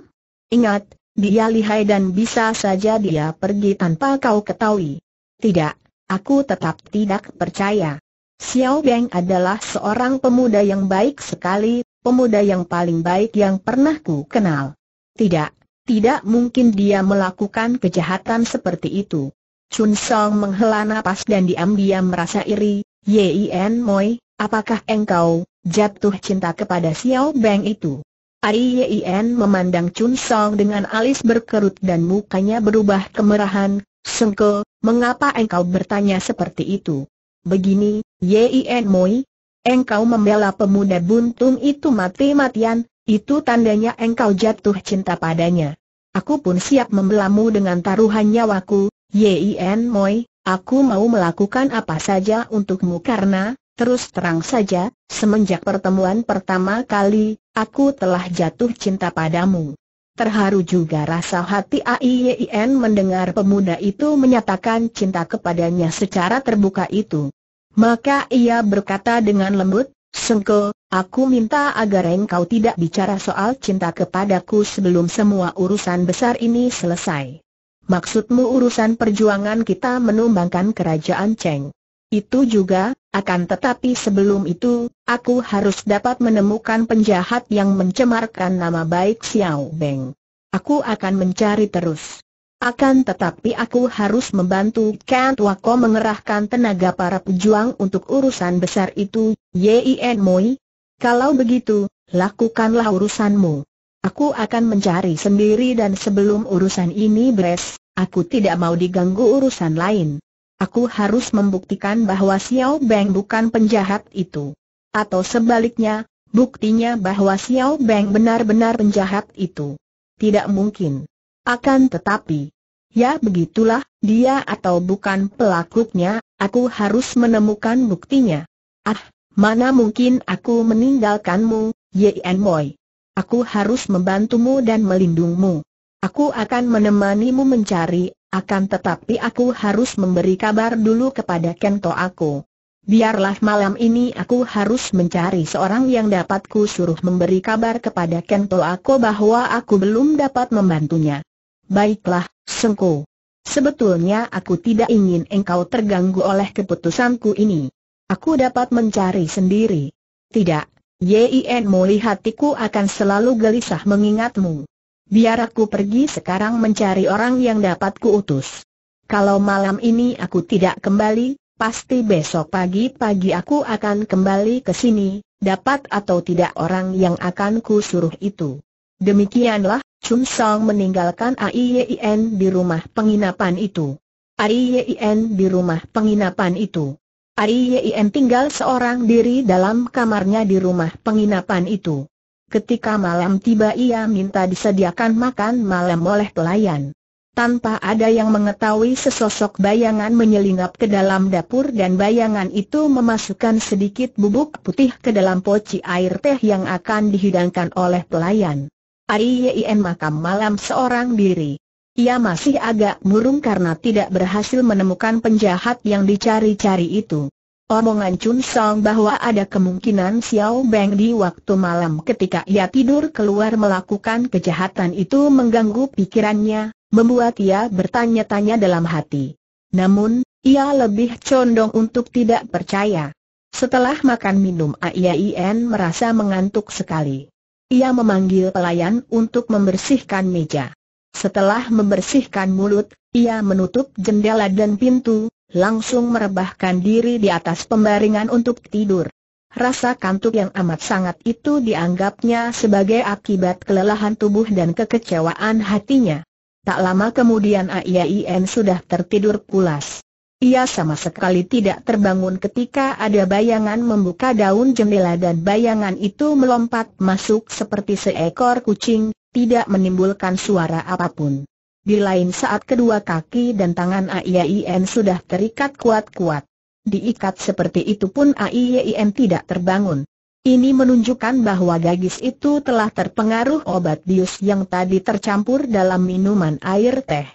Ingat, dia lihai dan bisa saja dia pergi tanpa kau ketahui. Tidak, aku tetap tidak percaya. Xiao Beng adalah seorang pemuda yang baik sekali, pemuda yang paling baik yang pernah ku kenal. Tidak, tidak mungkin dia melakukan kejahatan seperti itu. Chun Song menghela napas dan diam-diam merasa iri, Yin Moi, Apakah engkau jatuh cinta kepada Xiao Beng itu? Yien memandang Chun Song dengan alis berkerut dan mukanya berubah kemerahan. Sengke, mengapa engkau bertanya seperti itu? Begini, Yien Moi, engkau membela pemuda buntung itu mati-matian, itu tandanya engkau jatuh cinta padanya. Aku pun siap membelamu dengan taruhan nyawaku, Yien Moi, aku mau melakukan apa saja untukmu karena, Terus terang saja, semenjak pertemuan pertama kali, aku telah jatuh cinta padamu. Terharu juga rasa hati AIYIN mendengar pemuda itu menyatakan cinta kepadanya secara terbuka itu. Maka ia berkata dengan lembut, Sengko, aku minta agar engkau tidak bicara soal cinta kepadaku sebelum semua urusan besar ini selesai. Maksudmu urusan perjuangan kita menumbangkan kerajaan Cheng. Itu juga, akan tetapi sebelum itu, aku harus dapat menemukan penjahat yang mencemarkan nama baik Xiao Beng. Aku akan mencari terus. Akan tetapi aku harus membantu Kent Wako mengerahkan tenaga para pejuang untuk urusan besar itu, Yin Moi. Kalau begitu, lakukanlah urusanmu. Aku akan mencari sendiri dan sebelum urusan ini beres, aku tidak mau diganggu urusan lain. Aku harus membuktikan bahwa Xiao Beng bukan penjahat itu. Atau sebaliknya, buktinya bahwa Xiao Beng benar-benar penjahat itu. Tidak mungkin. Akan tetapi, ya begitulah, dia atau bukan pelakunya, aku harus menemukan buktinya. Ah, mana mungkin aku meninggalkanmu, Yen Moi. Aku harus membantumu dan melindungimu. Aku akan menemanimu mencari, akan tetapi aku harus memberi kabar dulu kepada Kento aku. Biarlah malam ini aku harus mencari seorang yang dapatku suruh memberi kabar kepada Kento aku bahwa aku belum dapat membantunya. Baiklah, Sengko. Sebetulnya aku tidak ingin engkau terganggu oleh keputusanku ini. Aku dapat mencari sendiri. Tidak, Yin melihat hatiku akan selalu gelisah mengingatmu. Biar aku pergi sekarang mencari orang yang dapat kuutus. Kalau malam ini aku tidak kembali, pasti besok pagi-pagi aku akan kembali ke sini, dapat atau tidak orang yang akan ku suruh itu. Demikianlah, Chun Song meninggalkan AIYIN di rumah penginapan itu. AIYIN di rumah penginapan itu. AIYIN tinggal seorang diri dalam kamarnya di rumah penginapan itu. Ketika malam tiba ia minta disediakan makan malam oleh pelayan. Tanpa ada yang mengetahui sesosok bayangan menyelinap ke dalam dapur dan bayangan itu memasukkan sedikit bubuk putih ke dalam poci air teh yang akan dihidangkan oleh pelayan. Ian makan malam seorang diri. Ia masih agak murung karena tidak berhasil menemukan penjahat yang dicari-cari itu. Omongan Chun Song bahwa ada kemungkinan Xiao Beng di waktu malam ketika ia tidur keluar melakukan kejahatan itu mengganggu pikirannya, membuat ia bertanya-tanya dalam hati. Namun, ia lebih condong untuk tidak percaya. Setelah makan minum Aiaien merasa mengantuk sekali. Ia memanggil pelayan untuk membersihkan meja. Setelah membersihkan mulut, ia menutup jendela dan pintu, langsung merebahkan diri di atas pembaringan untuk tidur. Rasa kantuk yang amat sangat itu dianggapnya sebagai akibat kelelahan tubuh dan kekecewaan hatinya. Tak lama kemudian AIAIN sudah tertidur pulas. Ia sama sekali tidak terbangun ketika ada bayangan membuka daun jendela dan bayangan itu melompat masuk seperti seekor kucing, tidak menimbulkan suara apapun. Di lain saat kedua kaki dan tangan Aiyen sudah terikat kuat-kuat. Diikat seperti itu pun Aiyen tidak terbangun. Ini menunjukkan bahwa gadis itu telah terpengaruh obat bius yang tadi tercampur dalam minuman air teh.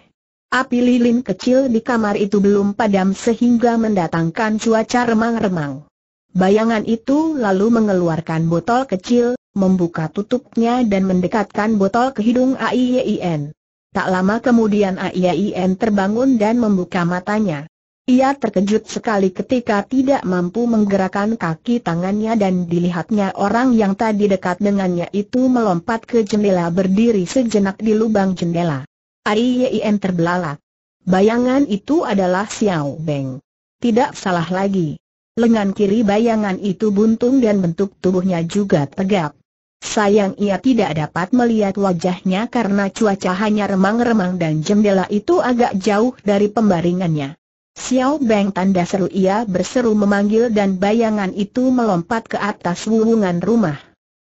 Api lilin kecil di kamar itu belum padam sehingga mendatangkan cuaca remang-remang. Bayangan itu lalu mengeluarkan botol kecil, membuka tutupnya dan mendekatkan botol ke hidung AIYIN. Tak lama kemudian AIN terbangun dan membuka matanya. Ia terkejut sekali ketika tidak mampu menggerakkan kaki tangannya dan dilihatnya orang yang tadi dekat dengannya itu melompat ke jendela berdiri sejenak di lubang jendela. AIN terbelalak. Bayangan itu adalah Xiao Beng. Tidak salah lagi. Lengan kiri bayangan itu buntung dan bentuk tubuhnya juga tegap. Sayang ia tidak dapat melihat wajahnya karena cuaca hanya remang-remang dan jendela itu agak jauh dari pembaringannya. Xiao Beng tanda seru ia berseru memanggil dan bayangan itu melompat ke atas wuwungan rumah.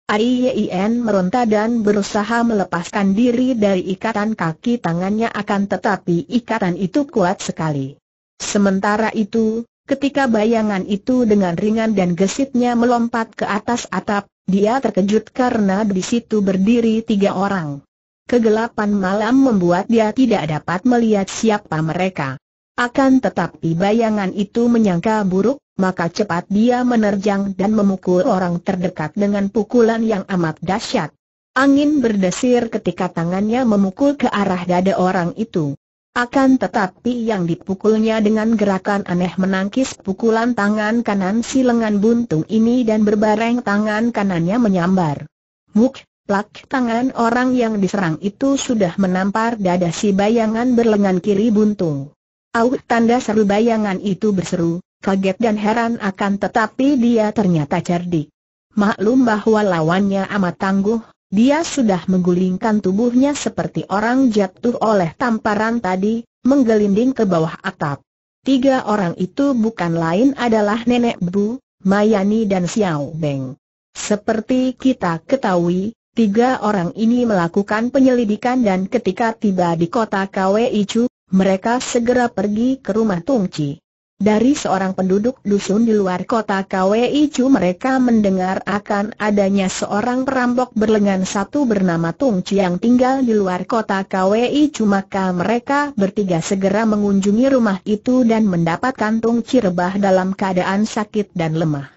Aiyien meronta dan berusaha melepaskan diri dari ikatan kaki tangannya akan tetapi ikatan itu kuat sekali. Sementara itu, Ketika bayangan itu dengan ringan dan gesitnya melompat ke atas atap, dia terkejut karena di situ berdiri tiga orang. Kegelapan malam membuat dia tidak dapat melihat siapa mereka. Akan tetapi bayangan itu menyangka buruk, maka cepat dia menerjang dan memukul orang terdekat dengan pukulan yang amat dahsyat. Angin berdesir ketika tangannya memukul ke arah dada orang itu. Akan tetapi yang dipukulnya dengan gerakan aneh menangkis pukulan tangan kanan si lengan buntung ini dan berbareng tangan kanannya menyambar. Muk, plak tangan orang yang diserang itu sudah menampar dada si bayangan berlengan kiri buntung. Auk tanda seru bayangan itu berseru, kaget dan heran akan tetapi dia ternyata cerdik. Maklum bahwa lawannya amat tangguh, dia sudah menggulingkan tubuhnya seperti orang jatuh oleh tamparan tadi, menggelinding ke bawah atap. Tiga orang itu bukan lain adalah Nenek Bu, Mayani dan Xiao Beng. Seperti kita ketahui, tiga orang ini melakukan penyelidikan dan ketika tiba di kota Kwei Chu, mereka segera pergi ke rumah Tungci. Dari seorang penduduk dusun di luar kota KWI mereka mendengar akan adanya seorang perampok berlengan satu bernama Tung Chi yang tinggal di luar kota KWI Chu maka mereka bertiga segera mengunjungi rumah itu dan mendapatkan Tung Chi rebah dalam keadaan sakit dan lemah.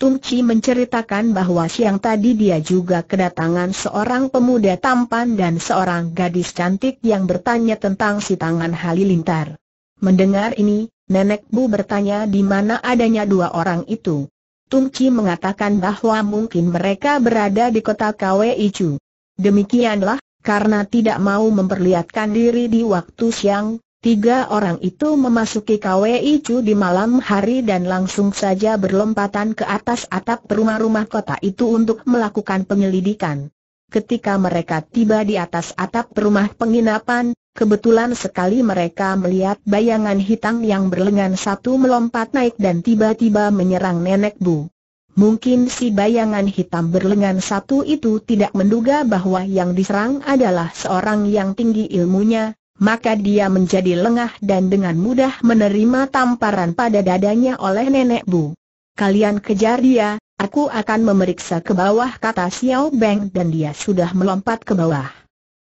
Tung Chi menceritakan bahwa siang tadi dia juga kedatangan seorang pemuda tampan dan seorang gadis cantik yang bertanya tentang si tangan halilintar. Mendengar ini, Nenek Bu bertanya di mana adanya dua orang itu. Tung Chi mengatakan bahwa mungkin mereka berada di kota Kwei Chu. Demikianlah, karena tidak mau memperlihatkan diri di waktu siang, tiga orang itu memasuki Kwei Chu di malam hari dan langsung saja berlompatan ke atas atap rumah-rumah kota itu untuk melakukan penyelidikan. Ketika mereka tiba di atas atap rumah penginapan, Kebetulan sekali mereka melihat bayangan hitam yang berlengan satu melompat naik dan tiba-tiba menyerang nenek Bu. Mungkin si bayangan hitam berlengan satu itu tidak menduga bahwa yang diserang adalah seorang yang tinggi ilmunya, maka dia menjadi lengah dan dengan mudah menerima tamparan pada dadanya oleh nenek Bu. Kalian kejar dia, aku akan memeriksa ke bawah kata Xiao Beng dan dia sudah melompat ke bawah.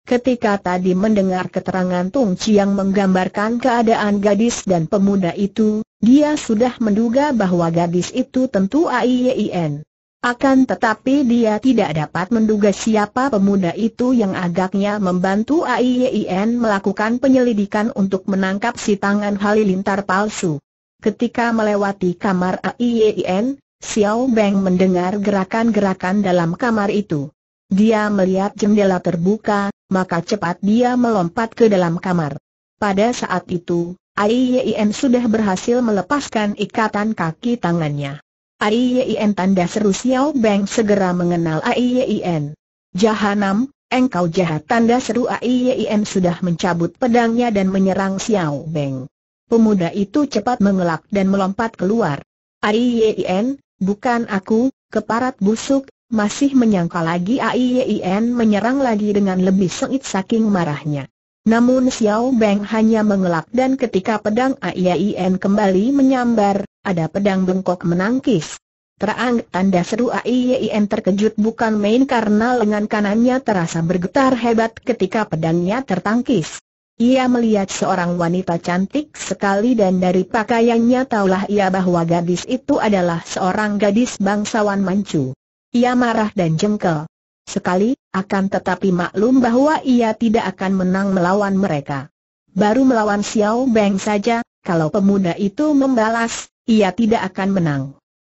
Ketika tadi mendengar keterangan Tung yang menggambarkan keadaan gadis dan pemuda itu, dia sudah menduga bahwa gadis itu tentu AIYIN. Akan tetapi dia tidak dapat menduga siapa pemuda itu yang agaknya membantu AIYIN melakukan penyelidikan untuk menangkap si tangan halilintar palsu. Ketika melewati kamar AIYIN, Xiao Beng mendengar gerakan-gerakan dalam kamar itu. Dia melihat jendela terbuka, maka cepat dia melompat ke dalam kamar. Pada saat itu, Aiyen sudah berhasil melepaskan ikatan kaki tangannya. Aiyen tanda seru Xiao Beng segera mengenal Aiyen. Jahanam, engkau jahat tanda seru Aiyen sudah mencabut pedangnya dan menyerang Xiao Beng. Pemuda itu cepat mengelak dan melompat keluar. Aiyen, bukan aku, keparat busuk, masih menyangka lagi AIYIN menyerang lagi dengan lebih sengit saking marahnya. Namun Xiao Beng hanya mengelak dan ketika pedang AIYIN kembali menyambar, ada pedang bengkok menangkis. Terang tanda seru AIYIN terkejut bukan main karena lengan kanannya terasa bergetar hebat ketika pedangnya tertangkis. Ia melihat seorang wanita cantik sekali dan dari pakaiannya taulah ia bahwa gadis itu adalah seorang gadis bangsawan Manchu ia marah dan jengkel. Sekali, akan tetapi maklum bahwa ia tidak akan menang melawan mereka. Baru melawan Xiao Beng saja, kalau pemuda itu membalas, ia tidak akan menang.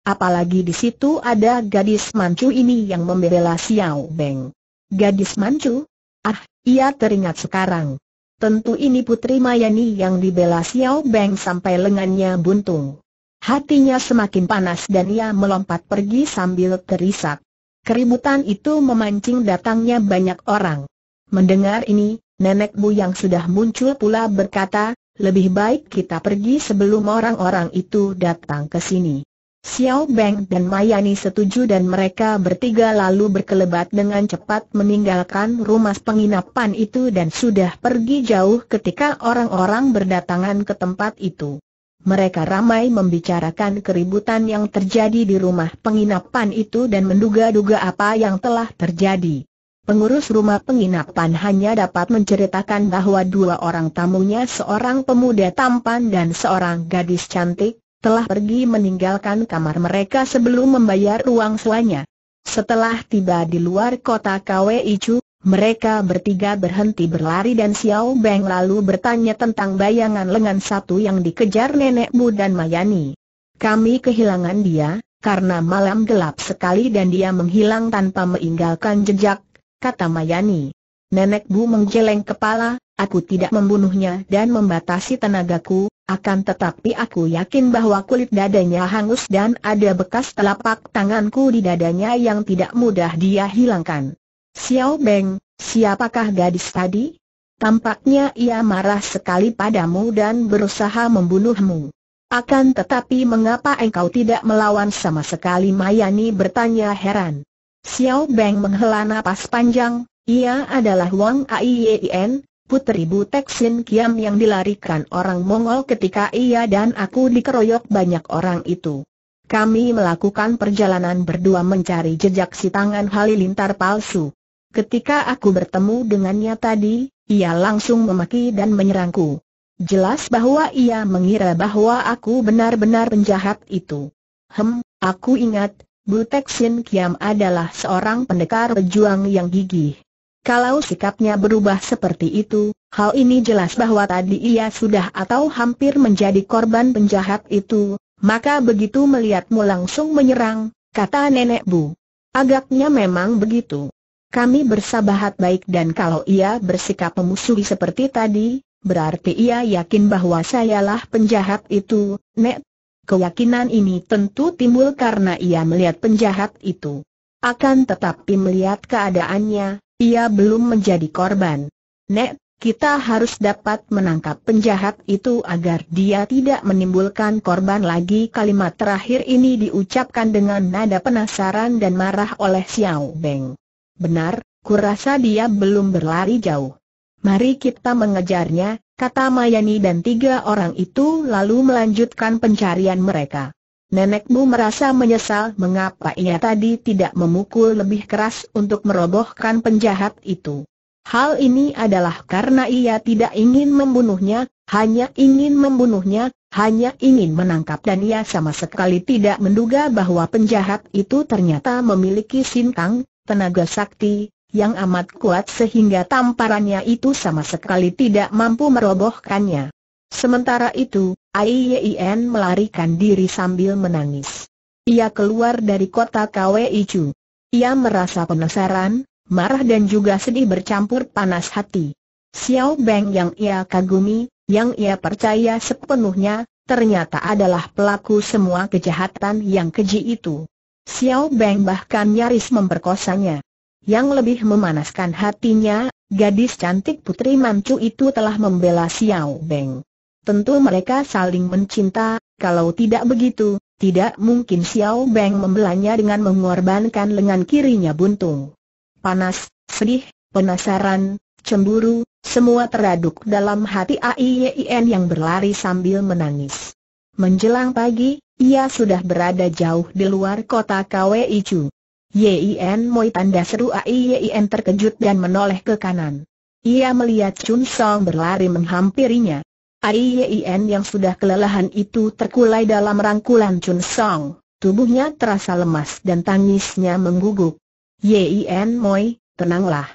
Apalagi di situ ada gadis mancu ini yang membela Xiao Beng. Gadis mancu? Ah, ia teringat sekarang. Tentu ini Putri Mayani yang dibela Xiao Beng sampai lengannya buntung. Hatinya semakin panas dan ia melompat pergi sambil terisak. Keributan itu memancing datangnya banyak orang. Mendengar ini, Nenek Bu yang sudah muncul pula berkata, lebih baik kita pergi sebelum orang-orang itu datang ke sini. Xiao Beng dan Mayani setuju dan mereka bertiga lalu berkelebat dengan cepat meninggalkan rumah penginapan itu dan sudah pergi jauh ketika orang-orang berdatangan ke tempat itu mereka ramai membicarakan keributan yang terjadi di rumah penginapan itu dan menduga-duga apa yang telah terjadi. Pengurus rumah penginapan hanya dapat menceritakan bahwa dua orang tamunya seorang pemuda tampan dan seorang gadis cantik, telah pergi meninggalkan kamar mereka sebelum membayar ruang selanya. Setelah tiba di luar kota KWI Chu, mereka bertiga berhenti berlari dan Xiao Beng lalu bertanya tentang bayangan lengan satu yang dikejar Nenek Bu dan Mayani. Kami kehilangan dia, karena malam gelap sekali dan dia menghilang tanpa meninggalkan jejak, kata Mayani. Nenek Bu menggeleng kepala, aku tidak membunuhnya dan membatasi tenagaku, akan tetapi aku yakin bahwa kulit dadanya hangus dan ada bekas telapak tanganku di dadanya yang tidak mudah dia hilangkan. Xiao Beng, siapakah gadis tadi? Tampaknya ia marah sekali padamu dan berusaha membunuhmu. Akan tetapi mengapa engkau tidak melawan sama sekali Mayani bertanya heran. Xiao Beng menghela napas panjang, ia adalah Wang Aiyeen, putri Butek Sin Kiam yang dilarikan orang Mongol ketika ia dan aku dikeroyok banyak orang itu. Kami melakukan perjalanan berdua mencari jejak si tangan halilintar palsu. Ketika aku bertemu dengannya tadi, ia langsung memaki dan menyerangku. Jelas bahwa ia mengira bahwa aku benar-benar penjahat itu. Hem, aku ingat, Butek Sin Kiam adalah seorang pendekar pejuang yang gigih. Kalau sikapnya berubah seperti itu, hal ini jelas bahwa tadi ia sudah atau hampir menjadi korban penjahat itu, maka begitu melihatmu langsung menyerang, kata nenek Bu. Agaknya memang begitu. Kami bersahabat baik dan kalau ia bersikap memusuhi seperti tadi, berarti ia yakin bahwa sayalah penjahat itu, Nek. Keyakinan ini tentu timbul karena ia melihat penjahat itu. Akan tetapi melihat keadaannya, ia belum menjadi korban. Nek, kita harus dapat menangkap penjahat itu agar dia tidak menimbulkan korban lagi Kalimat terakhir ini diucapkan dengan nada penasaran dan marah oleh Xiao Beng Benar, kurasa dia belum berlari jauh. Mari kita mengejarnya, kata Mayani dan tiga orang itu lalu melanjutkan pencarian mereka. Nenekmu merasa menyesal mengapa ia tadi tidak memukul lebih keras untuk merobohkan penjahat itu. Hal ini adalah karena ia tidak ingin membunuhnya, hanya ingin membunuhnya, hanya ingin menangkap dan ia sama sekali tidak menduga bahwa penjahat itu ternyata memiliki sintang, tenaga sakti, yang amat kuat sehingga tamparannya itu sama sekali tidak mampu merobohkannya. Sementara itu, Aiyien melarikan diri sambil menangis. Ia keluar dari kota Kwicu. Ia merasa penasaran, marah dan juga sedih bercampur panas hati. Xiao Beng yang ia kagumi, yang ia percaya sepenuhnya, ternyata adalah pelaku semua kejahatan yang keji itu. Xiao Beng bahkan nyaris memperkosanya. Yang lebih memanaskan hatinya, gadis cantik putri mancu itu telah membela Xiao Beng. Tentu mereka saling mencinta, kalau tidak begitu, tidak mungkin Xiao Beng membelanya dengan mengorbankan lengan kirinya buntung. Panas, sedih, penasaran, cemburu, semua teraduk dalam hati Aiyen yang berlari sambil menangis. Menjelang pagi, ia sudah berada jauh di luar kota KWI Chu. Yin Moi tanda seru Yin terkejut dan menoleh ke kanan. Ia melihat Chun Song berlari menghampirinya. Yin yang sudah kelelahan itu terkulai dalam rangkulan Chun Song, tubuhnya terasa lemas dan tangisnya mengguguk. Yin Moi, tenanglah.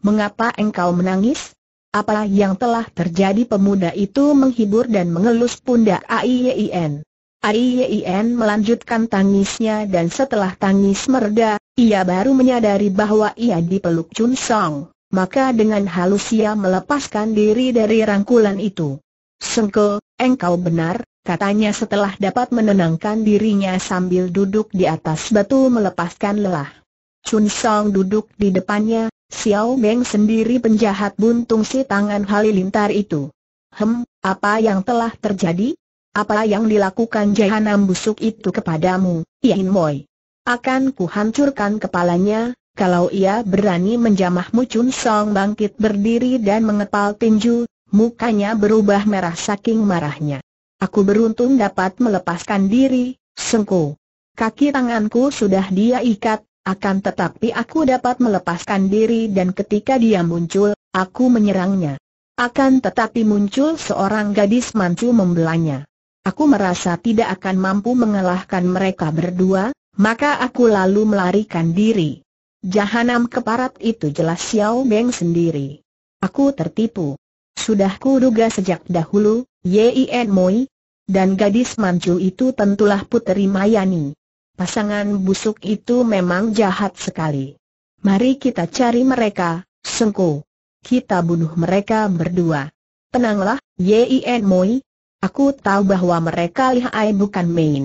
Mengapa engkau menangis? Apa yang telah terjadi pemuda itu menghibur dan mengelus pundak AIYIN. AIYIN melanjutkan tangisnya dan setelah tangis mereda, ia baru menyadari bahwa ia dipeluk Chun Song. Maka dengan halus ia melepaskan diri dari rangkulan itu. Sengke, engkau benar, katanya setelah dapat menenangkan dirinya sambil duduk di atas batu melepaskan lelah. Chun Song duduk di depannya, Xiao Meng sendiri penjahat buntung si tangan halilintar itu. Hem, apa yang telah terjadi? Apa yang dilakukan jahanam busuk itu kepadamu, Yin Moi? Akan kuhancurkan kepalanya, kalau ia berani menjamahmu Chun Song bangkit berdiri dan mengepal tinju, mukanya berubah merah saking marahnya. Aku beruntung dapat melepaskan diri, Sengko. Kaki tanganku sudah dia ikat, akan tetapi aku dapat melepaskan diri dan ketika dia muncul, aku menyerangnya. Akan tetapi muncul seorang gadis mancu membelanya. Aku merasa tidak akan mampu mengalahkan mereka berdua, maka aku lalu melarikan diri. Jahanam keparat itu jelas Xiao Beng sendiri. Aku tertipu. Sudah duga sejak dahulu, En Moi, dan gadis mancu itu tentulah Puteri Mayani pasangan busuk itu memang jahat sekali. Mari kita cari mereka, Sengko. Kita bunuh mereka berdua. Tenanglah, Yin Moi. Aku tahu bahwa mereka lihai bukan main.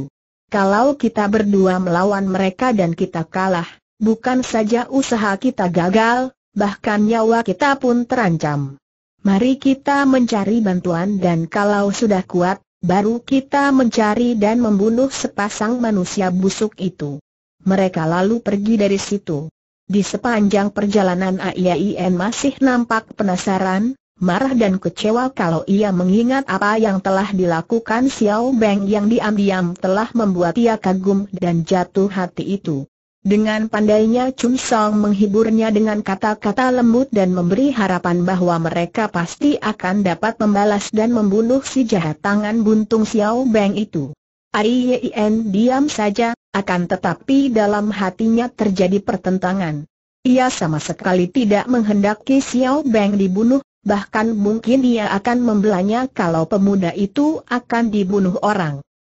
Kalau kita berdua melawan mereka dan kita kalah, bukan saja usaha kita gagal, bahkan nyawa kita pun terancam. Mari kita mencari bantuan dan kalau sudah kuat, Baru kita mencari dan membunuh sepasang manusia busuk itu. Mereka lalu pergi dari situ. Di sepanjang perjalanan AIAIN masih nampak penasaran, marah dan kecewa kalau ia mengingat apa yang telah dilakukan Xiao Beng yang diam-diam telah membuat ia kagum dan jatuh hati itu. Dengan pandainya Chun Song menghiburnya dengan kata-kata lembut dan memberi harapan bahwa mereka pasti akan dapat membalas dan membunuh si jahat tangan buntung Xiao Beng itu. Aiyen diam saja, akan tetapi dalam hatinya terjadi pertentangan. Ia sama sekali tidak menghendaki Xiao Beng dibunuh, bahkan mungkin ia akan membelanya kalau pemuda itu akan dibunuh orang.